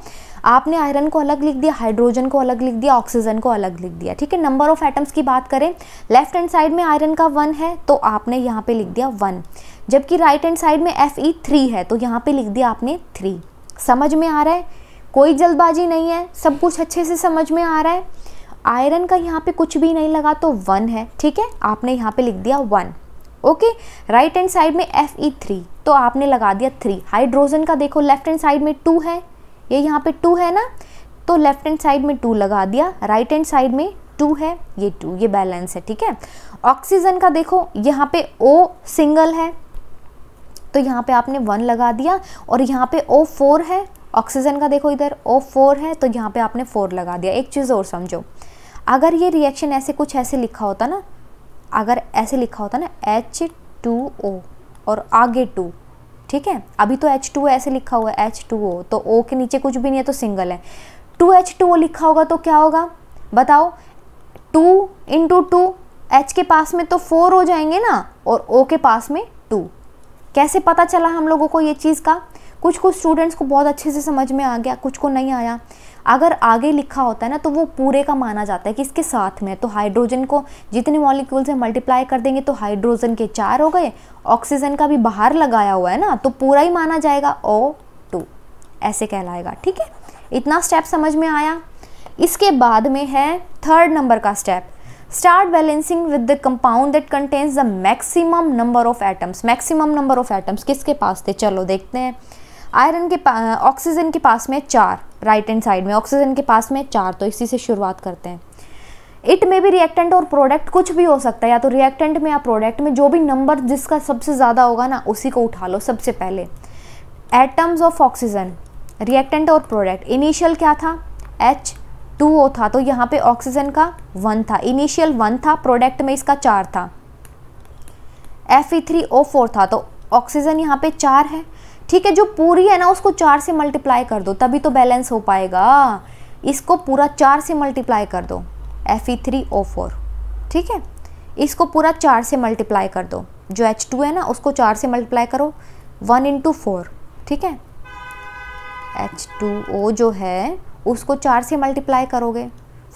आपने आयरन को अलग लिख दिया हाइड्रोजन को अलग लिख दिया ऑक्सीजन को अलग लिख दिया ठीक है नंबर ऑफ एटम्स की बात करें लेफ्ट हैंड साइड में आयरन का वन है तो आपने यहाँ पर लिख दिया वन जबकि राइट हैंड साइड में एफ ई थ्री है तो यहाँ पर लिख दिया आपने थ्री समझ में आ रहा है कोई जल्दबाजी नहीं है सब कुछ अच्छे से समझ में आ रहा है आयरन का यहाँ पे कुछ भी नहीं लगा तो वन है ठीक है आपने यहाँ पे लिख दिया one okay right hand side में एफ ई थ्री तो आपने लगा दिया थ्री हाइड्रोजन का देखो लेफ्ट हैंड साइड में टू है ये यहाँ पे टू है ना तो लेफ्ट हैंड साइड में टू लगा दिया राइट हैंड साइड में टू है ये टू ये बैलेंस है ठीक है ऑक्सीजन का देखो यहाँ पे ओ सिंगल है तो यहाँ पे आपने वन लगा दिया और यहाँ पे ओ फोर है ऑक्सीजन का देखो इधर ओ फोर है तो यहाँ पे आपने फोर लगा दिया एक चीज़ और समझो अगर ये रिएक्शन ऐसे कुछ ऐसे लिखा होता ना अगर ऐसे लिखा होता ना एच टू ओ और आगे टू ठीक है अभी तो एच टू ऐसे लिखा हुआ है एच टू ओ तो ओ के नीचे कुछ भी नहीं है तो सिंगल है टू एच टू ओ लिखा होगा तो क्या होगा बताओ टू इंटू टू एच के पास में तो फोर हो जाएंगे ना और ओ के पास में टू कैसे पता चला हम लोगों को ये चीज़ का कुछ कुछ स्टूडेंट्स को बहुत अच्छे से समझ में आ गया कुछ को नहीं आया अगर आगे लिखा होता है ना तो वो पूरे का माना जाता है कि इसके साथ में तो हाइड्रोजन को जितने मॉलिक्यूल से मल्टीप्लाई कर देंगे तो हाइड्रोजन के चार हो गए ऑक्सीजन का भी बाहर लगाया हुआ है ना तो पूरा ही माना जाएगा ओ टू ऐसे कहलाएगा ठीक है इतना स्टेप समझ में आया इसके बाद में है थर्ड नंबर का step start balancing with the compound that contains the maximum number of atoms maximum number of atoms किसके पास थे चलो देखते हैं आयरन के ऑक्सीजन के पास में चार राइट एंड साइड में ऑक्सीजन के पास में चार तो इसी से शुरुआत करते हैं इट में भी रिएक्टेंट और प्रोडक्ट कुछ भी हो सकता है या तो रिएक्टेंट में या प्रोडक्ट में जो भी नंबर जिसका सबसे ज़्यादा होगा ना उसी को उठा लो सबसे पहले एटम्स ऑफ ऑक्सीजन रिएक्टेंट और प्रोडक्ट इनिशियल क्या था एच टू ओ था तो यहाँ पे ऑक्सीजन का वन था इनिशियल वन था प्रोडक्ट में इसका चार था F E three O four था तो ऑक्सीजन यहाँ पे चार है ठीक है जो पूरी है ना उसको चार से मल्टीप्लाई कर दो तभी तो बैलेंस हो पाएगा इसको पूरा चार से मल्टीप्लाई कर दो F E three O four ठीक है इसको पूरा चार से मल्टीप्लाई कर दो जो एच टू है ना उसको चार से मल्टीप्लाई करो वन इंटू फोर ठीक है एच टू ओ जो है उसको चार से मल्टीप्लाई करोगे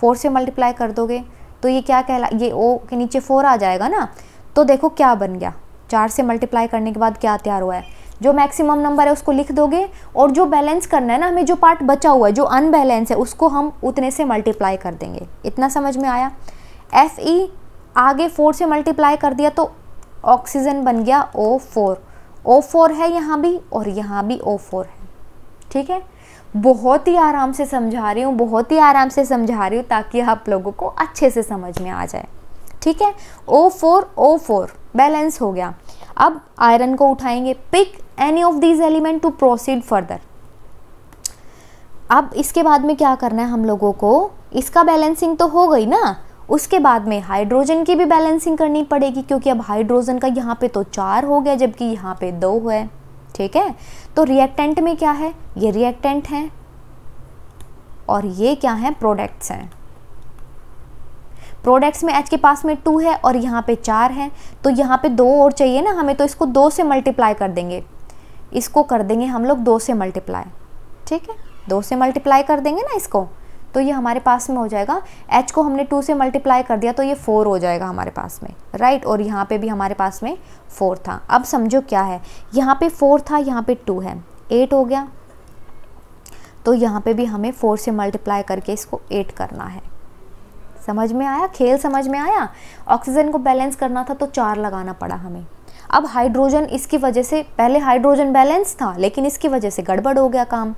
फोर से मल्टीप्लाई कर दोगे तो ये क्या कहला ये ओ के नीचे फोर आ जाएगा ना तो देखो क्या बन गया चार से मल्टीप्लाई करने के बाद क्या तैयार हुआ है जो मैक्सिमम नंबर है उसको लिख दोगे और जो बैलेंस करना है ना हमें जो पार्ट बचा हुआ है जो अनबैलेंस है उसको हम उतने से मल्टीप्लाई कर देंगे इतना समझ में आया एफ ई आगे फोर से मल्टीप्लाई कर दिया तो ऑक्सीजन बन गया ओ फोर ओ फोर है यहाँ भी और यहाँ भी ओ फोर है ठीक है बहुत ही आराम से समझा रही हूँ बहुत ही आराम से समझा रही हूँ ताकि आप लोगों को अच्छे से समझ में आ जाए ठीक है O four O four balance हो गया अब आयरन को उठाएंगे pick any of these element to proceed further अब इसके बाद में क्या करना है हम लोगों को इसका बैलेंसिंग तो हो गई ना उसके बाद में हाइड्रोजन की भी बैलेंसिंग करनी पड़ेगी क्योंकि अब हाइड्रोजन का यहाँ पे तो चार हो गया जबकि यहाँ पे दो है ठीक है तो रिएक्टेंट में क्या है ये रिएक्टेंट हैं और ये क्या है प्रोडक्ट्स हैं प्रोडक्ट्स में एच के पास में टू है और यहाँ पे चार है तो यहाँ पे दो और चाहिए ना हमें तो इसको दो से मल्टीप्लाई कर देंगे इसको कर देंगे हम लोग दो से मल्टीप्लाई ठीक है दो से मल्टीप्लाई कर देंगे ना इसको तो ये हमारे पास में हो जाएगा एच को हमने टू से मल्टीप्लाई कर दिया तो ये फोर हो जाएगा हमारे पास में राइट और यहाँ पे भी हमारे पास में फोर था अब समझो क्या है यहाँ पे फोर था यहाँ पे टू है एट हो गया तो यहाँ पे भी हमें फोर से मल्टीप्लाई करके इसको एट करना है समझ में आया खेल समझ में आया ऑक्सीजन को बैलेंस करना था तो चार लगाना पड़ा हमें अब हाइड्रोजन इसकी वजह से पहले हाइड्रोजन बैलेंस था लेकिन इसकी वजह से गड़बड़ हो गया काम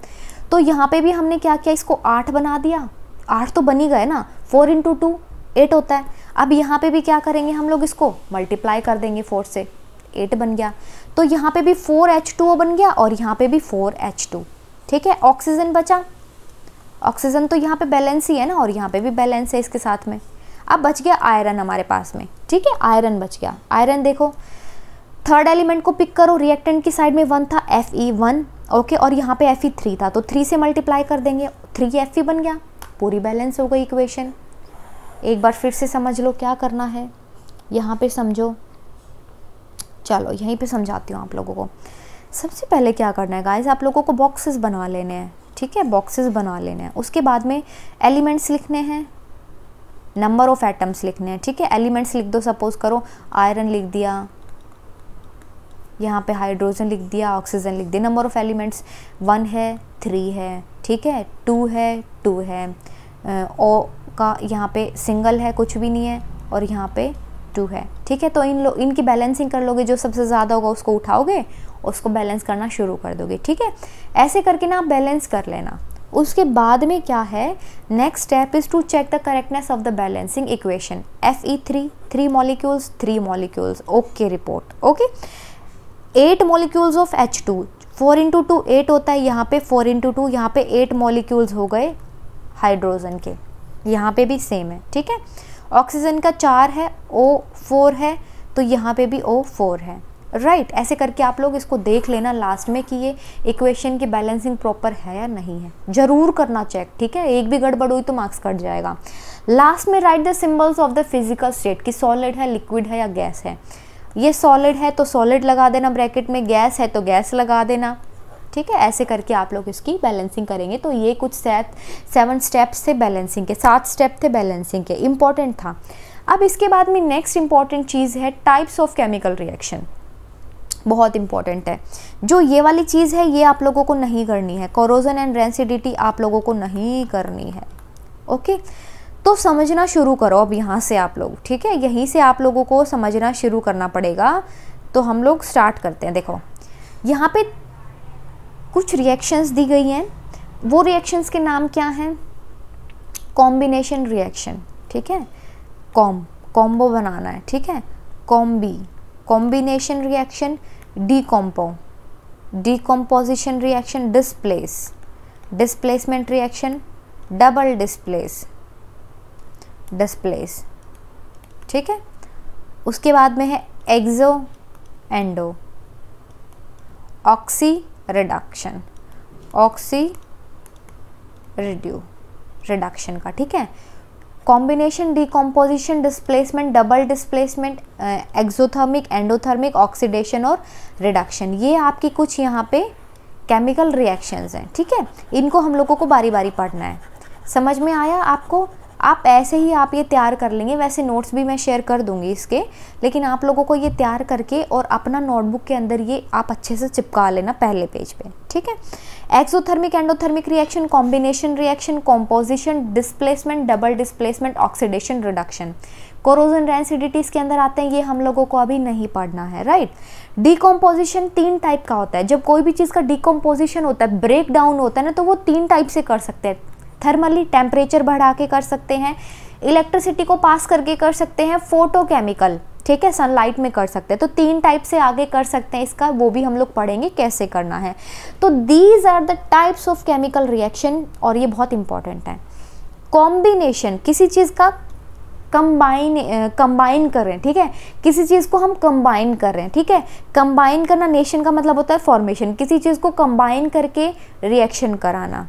तो यहाँ पे भी हमने क्या किया इसको आठ बना दिया आठ तो बनी गए ना फोर इंटू टू एट होता है अब यहाँ पे भी क्या करेंगे हम लोग इसको मल्टीप्लाई कर देंगे फोर से एट बन गया तो यहाँ पे भी फोर एच टू बन गया और यहाँ पे भी फोर एच टू ठीक है ऑक्सीजन बचा ऑक्सीजन तो यहाँ पे बैलेंस ही है ना और यहाँ पे भी बैलेंस है इसके साथ में अब बच गया आयरन हमारे पास में ठीक है आयरन बच गया आयरन देखो थर्ड एलिमेंट को पिक करो रिएक्टेंट की साइड में वन था एफ ई वन ओके और यहाँ पे एफ ई थ्री था तो थ्री से मल्टीप्लाई कर देंगे थ्री एफ ई बन गया पूरी बैलेंस हो गई इक्वेशन एक बार फिर से समझ लो क्या करना है यहाँ पे समझो चलो यहीं पे समझाती हूँ आप लोगों को सबसे पहले क्या करना है गाइस आप लोगों को बॉक्सेस बना लेने हैं ठीक है बॉक्सेस बना लेने हैं उसके बाद में एलिमेंट्स लिखने हैं नंबर ऑफ़ एटम्स लिखने हैं ठीक है एलिमेंट्स लिख दो सपोज़ करो आयरन लिख दिया यहाँ पे हाइड्रोजन लिख दिया ऑक्सीजन लिख दिया नंबर ऑफ़ एलिमेंट्स वन है थ्री है ठीक है टू है टू है ओ का यहाँ पे सिंगल है कुछ भी नहीं है और यहाँ पे टू है ठीक है तो इन लोग इनकी बैलेंसिंग कर लोगे जो सबसे ज़्यादा होगा उसको उठाओगे उसको बैलेंस करना शुरू कर दोगे ठीक है ऐसे करके ना आप बैलेंस कर लेना उसके बाद में क्या है next step is to check the correctness of the balancing equation F E three three molecules three molecules okay report okay eight molecules of H two four into two eight होता है यहाँ पे फोर इंटू टू यहाँ पे eight molecules हो गए hydrogen के यहाँ पे भी सेम है ठीक है ऑक्सीजन का चार है ओ फोर है तो यहाँ पे भी ओ फोर है राइट right, ऐसे करके आप लोग इसको देख लेना लास्ट में कि ये इक्वेशन की बैलेंसिंग प्रॉपर है या नहीं है ज़रूर करना चेक ठीक है एक भी गड़बड़ हुई तो मार्क्स कट जाएगा लास्ट में right the symbols of the physical state कि सॉलिड है लिक्विड है या गैस है ये सॉलिड है तो सॉलिड लगा देना ब्रैकेट में गैस है तो गैस लगा देना ठीक है ऐसे करके आप लोग इसकी बैलेंसिंग करेंगे तो ये कुछ सेट सेवन स्टेप्स थे बैलेंसिंग के सात स्टेप थे बैलेंसिंग के इम्पॉर्टेंट था अब इसके बाद में नेक्स्ट इम्पॉर्टेंट चीज़ है टाइप्स ऑफ केमिकल रिएक्शन बहुत इंपॉर्टेंट है जो ये वाली चीज़ है ये आप लोगों को नहीं करनी है कोरोजन एंड रेंसिडिटी आप लोगों को नहीं करनी है ओके okay? तो समझना शुरू करो अब यहाँ से आप लोग ठीक है यहीं से आप लोगों को समझना शुरू करना पड़ेगा तो हम लोग स्टार्ट करते हैं देखो यहाँ पे कुछ रिएक्शंस दी गई हैं वो रिएक्शंस के नाम क्या हैं कॉम्बिनेशन रिएक्शन ठीक है कॉम कॉम्बो बनाना है ठीक है combi combination reaction de decomposition reaction displace displacement reaction double displace displace ठीक है उसके बाद में है exo endo oxy reduction oxy redu reduction का ठीक है combination decomposition displacement double displacement exothermic endothermic oxidation और रिडक्शन ये आपकी कुछ यहाँ पे केमिकल रिएक्शंस हैं ठीक है इनको हम लोगों को बारी बारी पढ़ना है समझ में आया आपको आप ऐसे ही आप ये तैयार कर लेंगे वैसे नोट्स भी मैं शेयर कर दूंगी इसके लेकिन आप लोगों को ये तैयार करके और अपना नोटबुक के अंदर ये आप अच्छे से चिपका लेना पहले पेज पे ठीक है exothermic endothermic reaction combination reaction composition displacement double displacement oxidation reduction corrosion rancidities के अंदर आते हैं ये हम लोगों को अभी नहीं पढ़ना है राइट डिकम्पोजिशन तीन टाइप का होता है जब कोई भी चीज़ का डिकम्पोजिशन होता है ब्रेक डाउन होता है ना तो वो तीन टाइप से कर सकते हैं थर्मली टेम्परेचर बढ़ा के कर सकते हैं इलेक्ट्रिसिटी को पास करके कर सकते हैं फोटोकेमिकल ठीक है सनलाइट में कर सकते हैं तो तीन टाइप से आगे कर सकते हैं इसका वो भी हम लोग पढ़ेंगे कैसे करना है तो these are the types of chemical reaction और ये बहुत इंपॉर्टेंट है कॉम्बिनेशन किसी चीज़ का कंबाइन कंबाइन कर रहे हैं ठीक है किसी चीज़ को हम कंबाइन कर रहे हैं ठीक है कंबाइन करना नेशन का मतलब होता है फॉर्मेशन किसी चीज़ को कंबाइन करके रिएक्शन कराना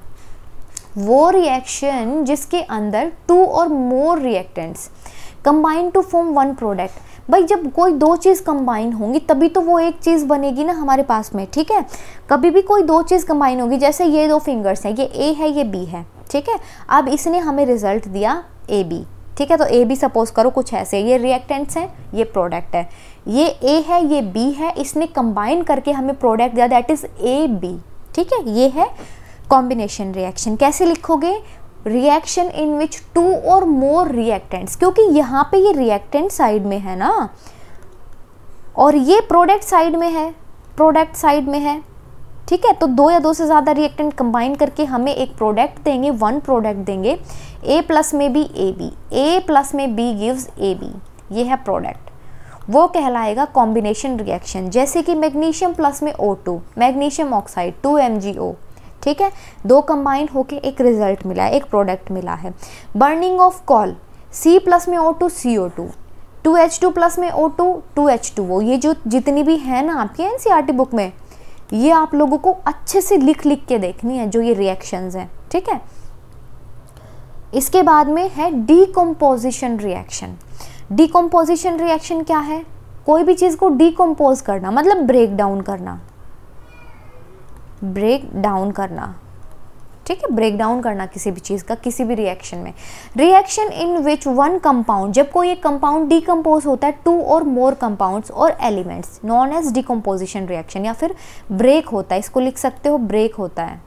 वो रिएक्शन जिसके अंदर टू और more reactants combine to form one product भाई जब कोई दो चीज़ कंबाइन होंगी तभी तो वो एक चीज़ बनेगी ना हमारे पास में ठीक है कभी भी कोई दो चीज़ कंबाइन होगी जैसे ये दो फिंगर्स हैं ये ए है ये बी है ठीक है अब इसने हमें रिजल्ट दिया ए बी ठीक है तो ए बी सपोज करो कुछ ऐसे ये रिएक्टेंट्स हैं ये प्रोडक्ट है ये ए है ये बी है इसने कंबाइन करके हमें प्रोडक्ट दिया दैट इज़ ए बी ठीक है ये है कॉम्बिनेशन रिएक्शन कैसे लिखोगे रिएक्शन इन विच टू और मोर रिएक्टेंट्स क्योंकि यहाँ पे ये रिएक्टेंट साइड में है ना और ये प्रोडक्ट साइड में है प्रोडक्ट साइड में है ठीक है तो दो या दो से ज़्यादा रिएक्टेंट कंबाइन करके हमें एक प्रोडक्ट देंगे वन प्रोडक्ट देंगे ए प्लस में B A B A plus में बी गिव्स ए बी ये है प्रोडक्ट वो कहलाएगा कॉम्बिनेशन रिएक्शन जैसे कि मैग्नीशियम प्लस में O two magnesium oxide two M G O ठीक है दो कंबाइंड होके एक रिजल्ट मिला है एक प्रोडक्ट मिला है burning of coal C plus में O two C O two two H two plus में O two two H two ये जो जितनी भी है ना आपकी N C R T book में ये आप लोगों को अच्छे से लिख लिख के देखनी है जो ये रिएक्शंस हैं ठीक है इसके बाद में है डीकम्पोजिशन रिएक्शन डीकम्पोजिशन रिएक्शन क्या है कोई भी चीज़ को डीकम्पोज करना मतलब ब्रेक डाउन करना ब्रेक डाउन करना ठीक है ब्रेक डाउन करना किसी भी चीज़ का किसी भी रिएक्शन में reaction in which one compound जब कोई एक कंपाउंड डिकम्पोज होता है टू और मोर कंपाउंड्स और elements known as decomposition reaction या फिर ब्रेक होता है इसको लिख सकते हो ब्रेक होता है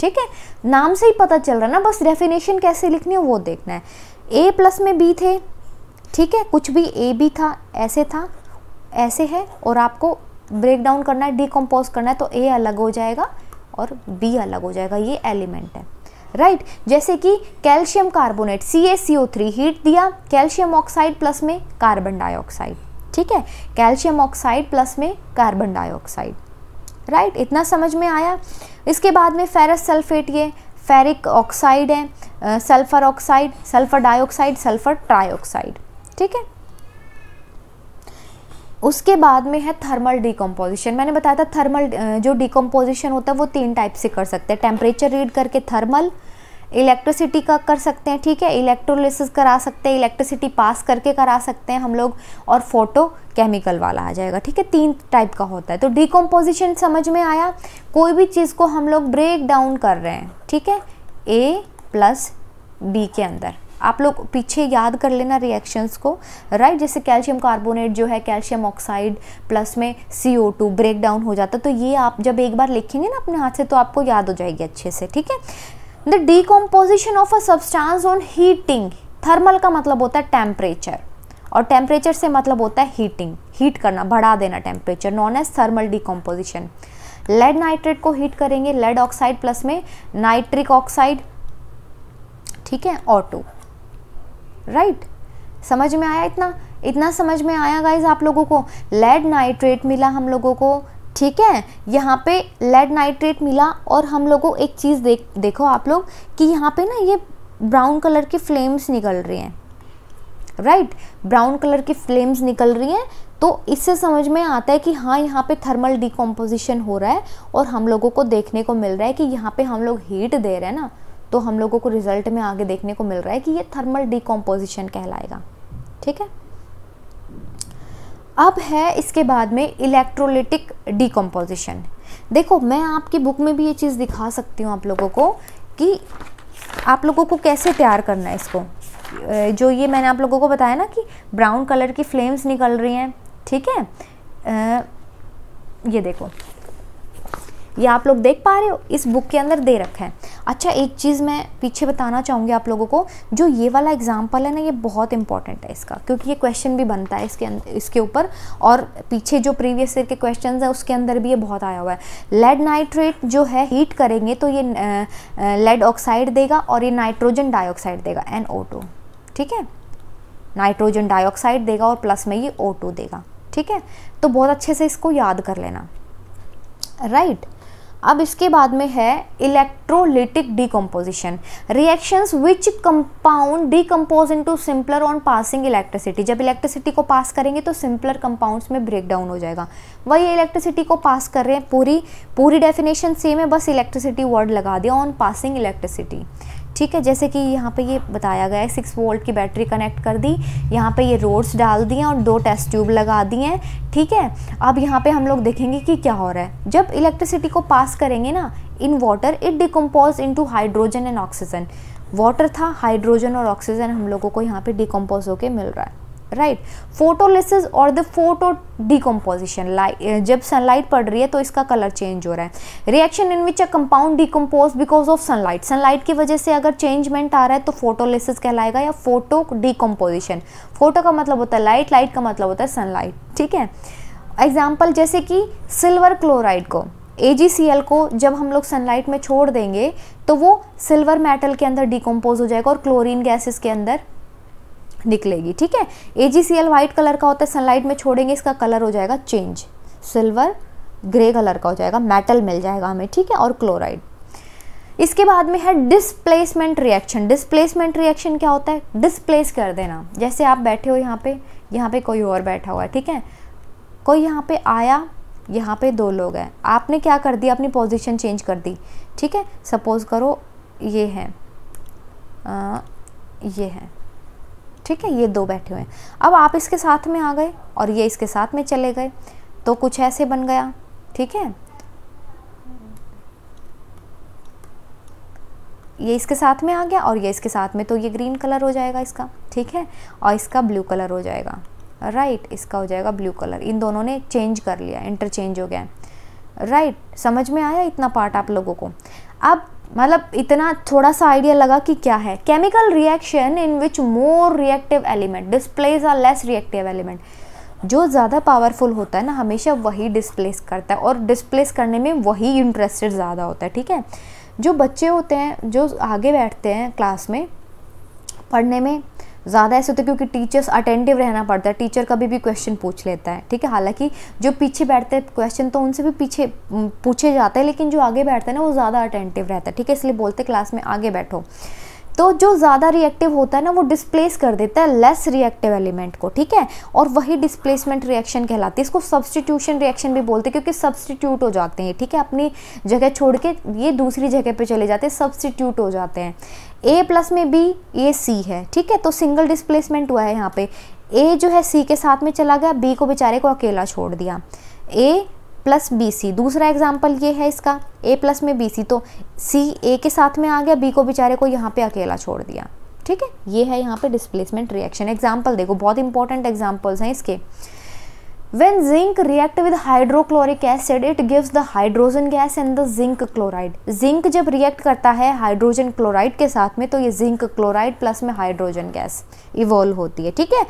ठीक है नाम से ही पता चल रहा है ना बस डेफिनेशन कैसे लिखनी है वो देखना है ए प्लस में बी थे ठीक है कुछ भी ए बी था ऐसे था ऐसे है और आपको ब्रेक डाउन करना है डिकम्पोज करना है तो ए अलग हो जाएगा और बी अलग हो जाएगा ये एलिमेंट है राइट right? जैसे कि calcium carbonate C S C O three heat दिया कैल्शियम ऑक्साइड प्लस में कार्बन डाइऑक्साइड ठीक है कैल्शियम ऑक्साइड प्लस में कार्बन डाइऑक्साइड राइट इतना समझ में आया इसके बाद में फेरस सल्फेट ये फेरिक ऑक्साइड है sulphur oxide sulphur dioxide sulphur oxide ठीक है उसके बाद में है थर्मल डिकम्पोजिशन मैंने बताया था थर्मल जो डिकम्पोजिशन होता है वो तीन टाइप से कर सकते हैं टेम्परेचर रीड करके थर्मल इलेक्ट्रिसिटी का कर सकते हैं ठीक है इलेक्ट्रोलिसिस करा सकते हैं इलेक्ट्रिसिटी पास करके करा सकते हैं हम लोग और फोटो केमिकल वाला आ जाएगा ठीक है तीन टाइप का होता है तो डिकम्पोजिशन समझ में आया कोई भी चीज़ को हम लोग ब्रेक डाउन कर रहे हैं ठीक है ए प्लस बी के अंदर आप लोग पीछे याद कर लेना रिएक्शंस को राइट जैसे कैल्शियम कार्बोनेट जो है कैल्शियम ऑक्साइड प्लस में C O two break down हो जाता तो ये आप जब एक बार लिखेंगे ना अपने हाथ से तो आपको याद हो जाएगी अच्छे से ठीक है the decomposition of a substance on heating thermal का मतलब होता है टेम्परेचर और टेम्परेचर से मतलब होता है हीटिंग हीट करना बढ़ा देना temperature known as thermal decomposition lead nitrate को हीट करेंगे लेड ऑक्साइड प्लस में नाइट्रिक ऑक्साइड ठीक है ऑटो राइट समझ में आया इतना इतना समझ में आया गाइज आप लोगों को लेड नाइट्रेट मिला हम लोगों को ठीक है यहाँ पे लेड नाइट्रेट मिला और हम लोगों एक चीज़ देख देखो आप लोग कि यहाँ पे ना ये ब्राउन कलर की फ्लेम्स निकल रही हैं राइट ब्राउन कलर की फ्लेम्स निकल रही हैं तो इससे समझ में आता है कि हाँ यहाँ पे थर्मल डिकम्पोजिशन हो रहा है और हम लोगों को देखने को मिल रहा है कि यहाँ पे हम लोग हीट दे रहे हैं ना तो हम लोगों को रिजल्ट में आगे देखने को मिल रहा है कि ये थर्मल डिकम्पोजिशन कहलाएगा ठीक है अब है इसके बाद में इलेक्ट्रोलिटिक डिकम्पोजिशन देखो मैं आपकी बुक में भी ये चीज़ दिखा सकती हूँ आप लोगों को कि आप लोगों को कैसे तैयार करना है इसको जो ये मैंने आप लोगों को बताया ना कि ब्राउन कलर की फ्लेम्स निकल रही हैं ठीक है आ, ये देखो ये आप लोग देख पा रहे हो इस बुक के अंदर दे रखा है अच्छा एक चीज़ मैं पीछे बताना चाहूँगी आप लोगों को जो ये वाला एग्जाम्पल है ना ये बहुत इंपॉर्टेंट है इसका क्योंकि ये क्वेश्चन भी बनता है इसके इसके ऊपर और पीछे जो प्रीवियस ईयर के क्वेश्चन हैं उसके अंदर भी ये बहुत आया हुआ है लेड नाइट्रेट जो है हीट करेंगे तो ये लेड ऑक्साइड देगा और ये नाइट्रोजन डाइऑक्साइड देगा एन ठीक है नाइट्रोजन डाइऑक्साइड देगा और प्लस में ये ओ देगा ठीक है तो बहुत अच्छे से इसको याद कर लेना राइट right? अब इसके बाद में है electrolytic decomposition reactions which compound decompose into simpler on passing electricity जब इलेक्ट्रिसिटी को पास करेंगे तो सिंपलर कंपाउंड्स में ब्रेक डाउन हो जाएगा वही इलेक्ट्रिसिटी को पास कर रहे हैं पूरी पूरी डेफिनेशन सेम है बस इलेक्ट्रिसिटी वर्ड लगा दिया ऑन पासिंग इलेक्ट्रिसिटी ठीक है जैसे कि यहाँ पे ये बताया गया है सिक्स वोल्ट की बैटरी कनेक्ट कर दी यहाँ पे ये रोड्स डाल दिए और दो टेस्ट ट्यूब लगा दिए हैं ठीक है अब यहाँ पे हम लोग देखेंगे कि क्या हो रहा है जब इलेक्ट्रिसिटी को पास करेंगे ना in water it decompose into hydrogen and oxygen water था हाइड्रोजन और ऑक्सीजन हम लोगों को यहाँ पे डिकम्पोज होकर मिल रहा है राइट फोटोलिसिस और द फोटो डिकम्पोजिशन जब सनलाइट पड़ रही है तो इसका कलर चेंज हो रहा है reaction in which a compound decompose because of sunlight sunlight की वजह से अगर चेंजमेंट आ रहा है तो फोटोलिसिस कहलाएगा या फोटो डिकम्पोजिशन फोटो का मतलब होता है लाइट लाइट का मतलब होता है सनलाइट ठीक है एग्जाम्पल जैसे कि सिल्वर क्लोराइड को ए को जब हम लोग सनलाइट में छोड़ देंगे तो वो सिल्वर मेटल के अंदर डिकम्पोज हो जाएगा और क्लोरीन गैसेस के अंदर निकलेगी ठीक है A G C L white colour का होता है सनलाइट में छोड़ेंगे इसका कलर हो जाएगा चेंज सिल्वर ग्रे कलर का हो जाएगा मेटल मिल जाएगा हमें ठीक है और क्लोराइड इसके बाद में है डिस्प्लेसमेंट रिएक्शन डिस्प्लेसमेंट रिएक्शन क्या होता है डिस्प्लेस कर देना जैसे आप बैठे हो यहाँ पे यहाँ पे कोई और बैठा हुआ है ठीक है कोई यहाँ पे आया यहाँ पे दो लोग हैं आपने क्या कर दिया अपनी पोजीशन चेंज कर दी ठीक है सपोज़ करो ये है आ, ये है ठीक है ये दो बैठे हुए हैं अब आप इसके साथ में आ गए और ये इसके साथ में चले गए तो कुछ ऐसे बन गया ठीक है ये इसके साथ में आ गया और ये इसके साथ में तो ये ग्रीन कलर हो जाएगा इसका ठीक है और इसका ब्लू कलर हो जाएगा राइट right, इसका हो जाएगा ब्लू कलर इन दोनों ने चेंज कर लिया इंटरचेंज हो गया राइट right, समझ में आया इतना पार्ट आप लोगों को अब मतलब इतना थोड़ा सा आइडिया लगा कि क्या है chemical reaction in which more reactive element displace or less reactive element जो ज़्यादा पावरफुल होता है ना हमेशा वही डिस्प्लेस करता है और डिस्प्लेस करने में वही इंटरेस्टेड ज़्यादा होता है ठीक है जो बच्चे होते हैं जो आगे बैठते हैं क्लास में पढ़ने में ज़्यादा ऐसे होते क्योंकि टीचर्स अटेंटिव रहना पड़ता है टीचर कभी भी क्वेश्चन पूछ लेता है ठीक है हालांकि जो पीछे बैठते हैं क्वेश्चन तो उनसे भी पीछे पूछे जाते हैं लेकिन जो आगे बैठते हैं ना वो ज़्यादा अटेंटिव रहता है ठीक है इसलिए बोलते क्लास में आगे बैठो तो जो ज़्यादा रिएक्टिव होता है ना वो डिस्प्लेस कर देता है लेस रिएक्टिव एलिमेंट को ठीक है और वही डिस्प्लेसमेंट रिएक्शन कहलाती है इसको सब्सटीट्यूशन रिएक्शन भी बोलते हैं क्योंकि सब्सटीट्यूट हो जाते हैं ठीक है अपनी जगह छोड़ के ये दूसरी जगह पे चले जाते हैं सब्सटीट्यूट हो जाते हैं ए प्लस में बी ये सी है ठीक है तो सिंगल डिस्प्लेसमेंट हुआ है यहाँ पे ए जो है सी के साथ में चला गया बी को बेचारे को अकेला छोड़ दिया ए प्लस बी सी दूसरा एग्जाम्पल ये है इसका ए प्लस में बी सी तो सी ए के साथ में आ गया बी को बेचारे को यहाँ पे अकेला छोड़ दिया ठीक है ये है यहाँ पे डिस्प्लेसमेंट रिएक्शन एग्जाम्पल देखो बहुत इंपॉर्टेंट एग्जाम्पल्स हैं इसके When zinc react with hydrochloric acid, it gives the hydrogen gas and the zinc chloride. zinc जब react करता है hydrogen chloride के साथ में तो ये zinc chloride plus में hydrogen gas evolve होती है ठीक है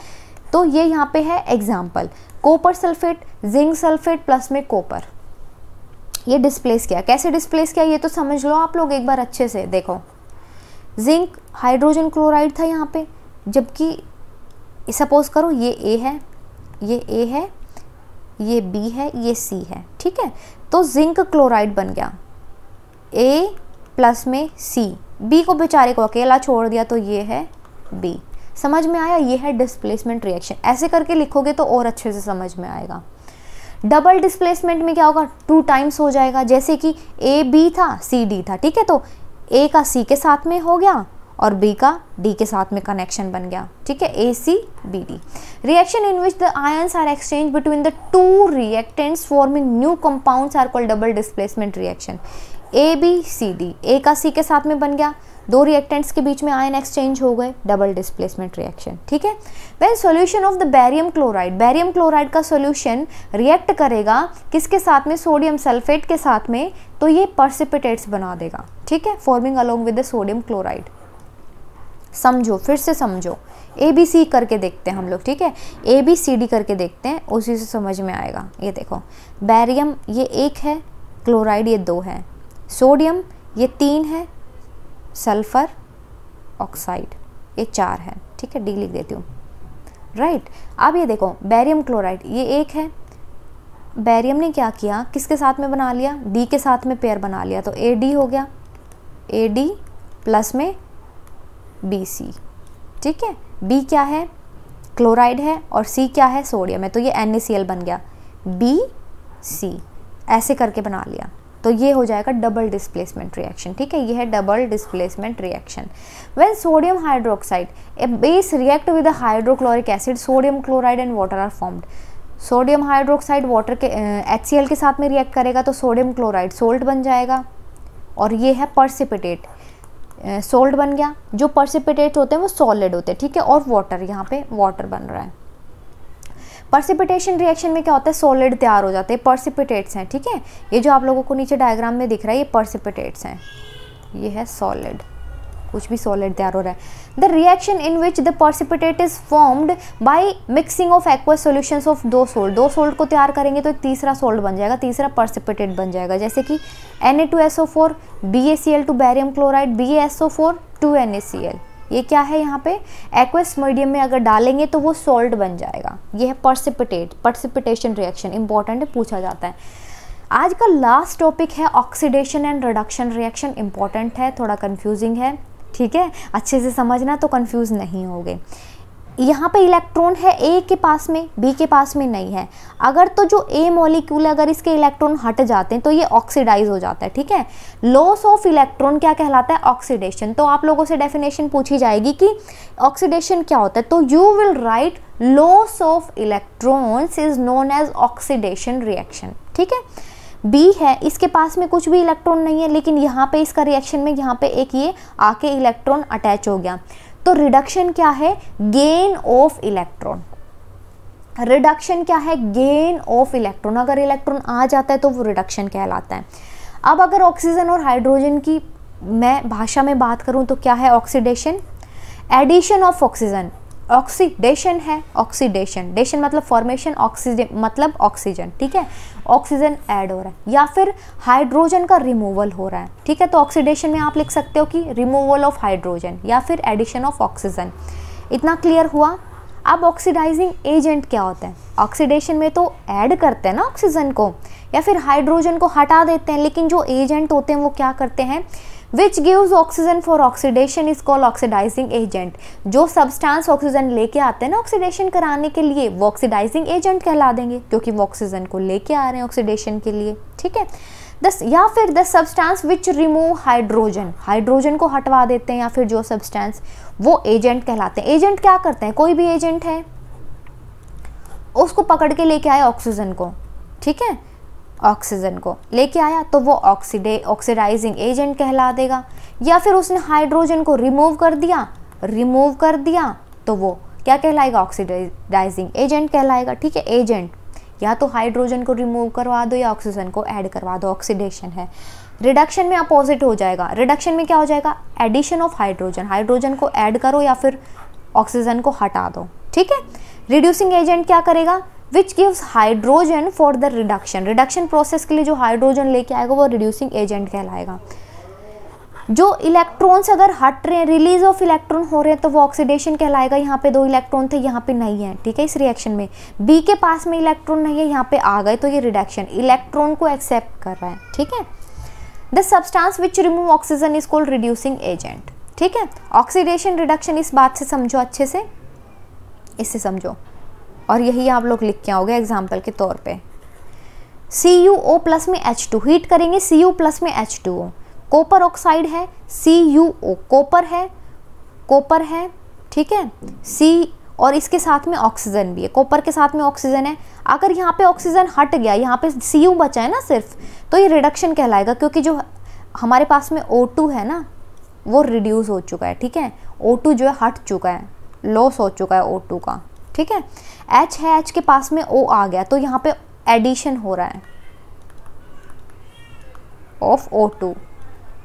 तो ये यहाँ पे है example copper sulphate zinc sulphate plus में copper ये डिस्प्लेस किया कैसे डिस्प्लेस किया ये तो समझ लो आप लोग एक बार अच्छे से देखो जिंक हाइड्रोजन क्लोराइड था यहाँ पे जबकि सपोज करो ये ए है ये ए है ये बी है ये सी है ठीक है तो जिंक क्लोराइड बन गया ए प्लस में सी बी को बेचारे को अकेला छोड़ दिया तो ये है बी समझ में आया ये है डिस्प्लेसमेंट रिएक्शन ऐसे करके लिखोगे तो और अच्छे से समझ में आएगा डबल डिस्प्लेसमेंट में क्या होगा टू टाइम्स हो जाएगा जैसे कि ए बी था सी डी था ठीक है तो ए का सी के साथ में हो गया और बी का डी के साथ में कनेक्शन बन गया ठीक है A C B D reaction in which the ions are exchange between the two reactants forming new compounds are called double displacement reaction A B C D A का C के साथ में बन गया दो रिएक्टेंट्स के बीच में आयन एक्सचेंज हो गए डबल डिस्प्लेसमेंट रिएक्शन ठीक है when solution of the barium chloride barium chloride का सॉल्यूशन रिएक्ट करेगा किसके साथ में सोडियम सल्फेट के साथ में तो ये परसिपिटेट्स बना देगा ठीक है forming along with the sodium chloride समझो फिर से समझो ए बी सी करके देखते हैं हम लोग ठीक है ए बी सी डी करके देखते हैं उसी से समझ में आएगा ये देखो बैरियम ये एक है क्लोराइड ये दो है सोडियम ये तीन है सल्फ़र ऑक्साइड ये चार है ठीक है डी लिख देती हूँ राइट अब ये देखो बैरियम क्लोराइड ये एक है बैरियम ने क्या किया किसके साथ में बना लिया डी के साथ में पेयर बना लिया तो ए डी हो गया ए डी प्लस में बी सी ठीक है बी क्या है क्लोराइड है और सी क्या है सोडियम है तो ये एन बन गया बी सी ऐसे करके बना लिया तो ये हो जाएगा डबल डिस्प्लेसमेंट रिएक्शन ठीक है ये है double displacement reaction when sodium hydroxide a base react with hydrochloric acid sodium chloride and water are formed sodium hydroxide water के एच uh, के साथ में रिएक्ट करेगा तो सोडियम क्लोराइड सोल्ट बन जाएगा और ये है परसिपिटेट सोल्ट बन गया जो परसिपिटेट होते हैं वो सॉलिड होते हैं ठीक है और वाटर यहाँ पे वाटर बन रहा है परसिपिटेशन रिएक्शन में क्या होता है सॉलिड तैयार हो जाते हैं परसिपिटेट्स हैं ठीक है ये जो आप लोगों को नीचे डायग्राम में दिख रहा है ये परसिपिटेट्स हैं ये है सॉलिड कुछ भी सॉलिड तैयार हो रहा है the reaction in which the precipitate is formed by mixing of aqueous solution of दो सोल्ड दो सोल्ड को तैयार करेंगे तो एक तीसरा सोल्ड बन जाएगा तीसरा precipitate बन जाएगा जैसे कि N A A two two S S O O four B B C L barium chloride four two N A C L ये क्या है यहाँ पे एक्वस मीडियम में अगर डालेंगे तो वो सोल्ट बन जाएगा ये है परसिपिटेट परसिपिटेशन रिएक्शन इंपॉर्टेंट पूछा जाता है आज का लास्ट टॉपिक है oxidation and reduction reaction important है थोड़ा कंफ्यूजिंग है ठीक है अच्छे से समझना तो कंफ्यूज नहीं होगे यहाँ पे इलेक्ट्रॉन है ए के पास में बी के पास में नहीं है अगर तो जो ए मॉलिक्यूल अगर इसके इलेक्ट्रॉन हट जाते हैं तो ये ऑक्सीडाइज हो जाता है ठीक है लॉस ऑफ इलेक्ट्रॉन क्या कहलाता है ऑक्सीडेशन तो आप लोगों से डेफिनेशन पूछी जाएगी कि ऑक्सीडेशन क्या होता है तो you will write loss of electrons is known as oxidation reaction ठीक है बी है इसके पास में कुछ भी इलेक्ट्रॉन नहीं है लेकिन यहाँ पे इसका रिएक्शन में यहाँ पे एक ये आके इलेक्ट्रॉन अटैच हो गया तो रिडक्शन क्या है गेन ऑफ इलेक्ट्रॉन रिडक्शन क्या है गेन ऑफ इलेक्ट्रॉन अगर इलेक्ट्रॉन आ जाता है तो वो रिडक्शन कहलाता है अब अगर ऑक्सीजन और हाइड्रोजन की मैं भाषा में बात करूँ तो क्या है oxidation addition of oxygen oxidation है ऑक्सीडेशन डेशन मतलब फॉर्मेशन ऑक्सीजन मतलब ऑक्सीजन ठीक है ऑक्सीजन ऐड हो रहा है या फिर हाइड्रोजन का रिमूवल हो रहा है ठीक है तो ऑक्सीडेशन में आप लिख सकते हो कि रिमूवल ऑफ हाइड्रोजन या फिर एडिशन ऑफ ऑक्सीजन इतना क्लियर हुआ अब ऑक्सीडाइजिंग एजेंट क्या होता है ऑक्सीडेशन में तो ऐड करते हैं ना ऑक्सीजन को या फिर हाइड्रोजन को हटा देते हैं लेकिन जो एजेंट होते हैं वो क्या करते हैं which gives oxygen for oxidation is call oxidising agent जो सब्सटेंस ऑक्सीजन लेके आते हैं ना ऑक्सीडेशन कराने के लिए वो ऑक्सीडाइजिंग एजेंट कहला देंगे क्योंकि वो ऑक्सीजन को लेके आ रहे हैं ऑक्सीडेशन के लिए ठीक है दस या फिर the substance which remove hydrogen hydrogen को हटवा देते हैं या फिर जो सब्सटेंस वो एजेंट कहलाते हैं एजेंट क्या करते हैं कोई भी एजेंट है उसको पकड़ के लेके आए ऑक्सीजन को ठीक है ऑक्सीजन को लेके आया तो वो ऑक्सीडे ऑक्सीडाइजिंग एजेंट कहला देगा या फिर उसने हाइड्रोजन को रिमूव कर दिया रिमूव कर दिया तो वो क्या कहलाएगा ऑक्सीडाइजिंग एजेंट कहलाएगा ठीक है एजेंट या तो हाइड्रोजन को रिमूव करवा दो या ऑक्सीजन को ऐड करवा दो ऑक्सीडेशन है रिडक्शन में अपोजिट हो जाएगा रिडक्शन में क्या हो जाएगा एडिशन ऑफ हाइड्रोजन हाइड्रोजन को ऐड करो या फिर ऑक्सीजन को हटा दो ठीक है रिड्यूसिंग एजेंट क्या करेगा which gives hydrogen for the reduction reduction process के लिए जो हाइड्रोजन लेके आएगा वो रिड्यूसिंग एजेंट कहलाएगा जो इलेक्ट्रॉन्स अगर हट रहे हैं रिलीज ऑफ इलेक्ट्रॉन हो रहे हैं तो वो ऑक्सीडेशन कहलाएगा यहाँ पे दो इलेक्ट्रॉन थे यहाँ पे नहीं है ठीक है इस रिएक्शन में बी के पास में इलेक्ट्रॉन नहीं है यहाँ पे आ गए तो ये रिडक्शन इलेक्ट्रॉन को एक्सेप्ट कर रहा है ठीक है the substance which remove oxygen is called reducing agent ठीक है ऑक्सीडेशन रिडक्शन इस बात से समझो अच्छे से इससे समझो और यही आप लोग लिख के आओगे एग्जाम्पल के तौर पर सी यू ओ प्लस में एच टू हीट करेंगे सी यू प्लस में H two O copper oxide है सी यू ओ कॉपर है कॉपर है ठीक है सी और इसके साथ में ऑक्सीजन भी है कॉपर के साथ में ऑक्सीजन है अगर यहाँ पे ऑक्सीजन हट गया यहाँ पे सी यू बचा है ना सिर्फ तो ये रिडक्शन कहलाएगा क्योंकि जो हमारे पास में ओ टू है ना वो रिड्यूस हो चुका है ठीक है ओ टू जो है हट चुका है लॉस हो चुका है ओ टू का ठीक है एच है एच के पास में ओ आ गया तो यहाँ पे एडिशन हो रहा है ऑफ ओ टू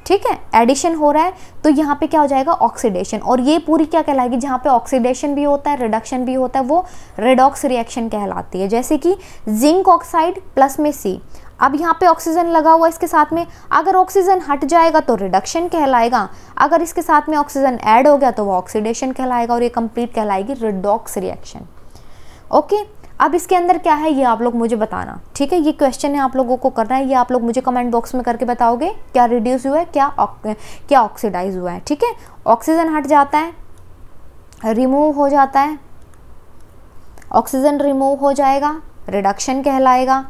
ठीक है एडिशन हो रहा है तो यहाँ पे क्या हो जाएगा ऑक्सीडेशन और ये पूरी क्या कहलाएगी जहाँ पे ऑक्सीडेशन भी होता है रिडक्शन भी होता है वो रेडॉक्स रिएक्शन कहलाती है जैसे कि जिंक ऑक्साइड प्लस में सी अब यहाँ पे ऑक्सीजन लगा हुआ इसके साथ में अगर ऑक्सीजन हट जाएगा तो रिडक्शन कहलाएगा अगर इसके साथ में ऑक्सीजन ऐड हो गया तो वो ऑक्सीडेशन कहलाएगा और ये कंप्लीट कहलाएगी रिडॉक्स रिएक्शन ओके अब इसके अंदर क्या है ये आप लोग मुझे बताना ठीक है ये क्वेश्चन है आप लोगों को करना है ये आप लोग मुझे कमेंट बॉक्स में करके बताओगे क्या रिड्यूस हुआ है क्या क्या ऑक्सीडाइज हुआ है ठीक है ऑक्सीजन हट जाता है रिमूव हो जाता है ऑक्सीजन रिमूव हो जाएगा रिडक्शन कहलाएगा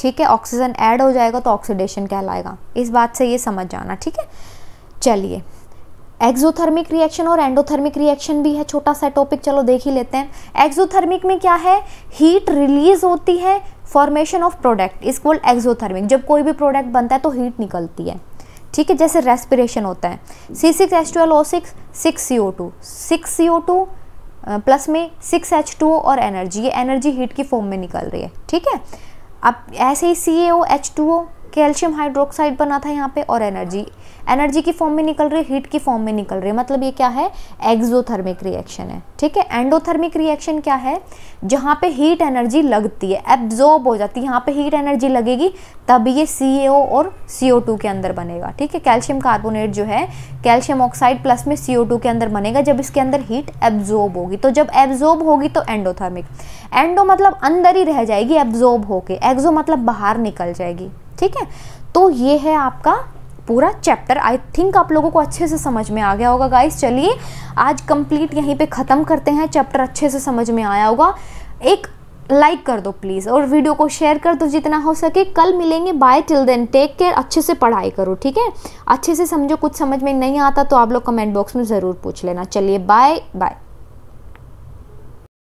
ठीक है ऑक्सीजन ऐड हो जाएगा तो ऑक्सीडेशन कहलाएगा इस बात से ये समझ जाना ठीक है चलिए एक्जोथर्मिक रिएक्शन और एंडोथर्मिक रिएक्शन भी है छोटा सा टॉपिक चलो देख ही लेते हैं एक्सोथर्मिक में क्या है हीट रिलीज होती है formation of product is called exothermic जब कोई भी प्रोडक्ट बनता है तो हीट निकलती है ठीक है जैसे रेस्पिरेशन होता है C six H L O six six C O two six C O two plus में सिक्स एच टू ओ और एनर्जी ये एनर्जी हीट की फॉर्म में निकल रही है ठीक है अब ऐसे ही C A O H two O calcium hydroxide बना था यहाँ पे और एनर्जी एनर्जी की फॉर्म में निकल रही है हीट की फॉर्म में निकल रही मतलब ये क्या है एक्जोथर्मिक रिएक्शन है ठीक है एंडोथर्मिक रिएक्शन क्या है जहाँ पे हीट एनर्जी लगती है एब्जॉर्ब हो जाती है यहाँ पे हीट एनर्जी लगेगी तब ये सी और सी के अंदर बनेगा ठीक है कैल्शियम कार्बोनेट जो है कैल्शियम ऑक्साइड प्लस में सी के अंदर बनेगा जब इसके अंदर हीट एब्जॉर्ब होगी तो जब एब्जॉर्ब होगी तो एंडोथर्मिक एंडो मतलब अंदर ही रह जाएगी एब्जॉर्ब होके एक्जो मतलब बाहर निकल जाएगी ठीक है तो ये है आपका पूरा चैप्टर आई थिंक आप लोगों को अच्छे से समझ में आ गया होगा गाइस चलिए आज कंप्लीट यहीं पे ख़त्म करते हैं चैप्टर अच्छे से समझ में आया होगा एक लाइक like कर दो प्लीज़ और वीडियो को शेयर कर दो जितना हो सके कल मिलेंगे bye till then take care अच्छे से पढ़ाई करो ठीक है अच्छे से समझो कुछ समझ में नहीं आता तो आप लोग कमेंट बॉक्स में ज़रूर पूछ लेना चलिए बाय बाय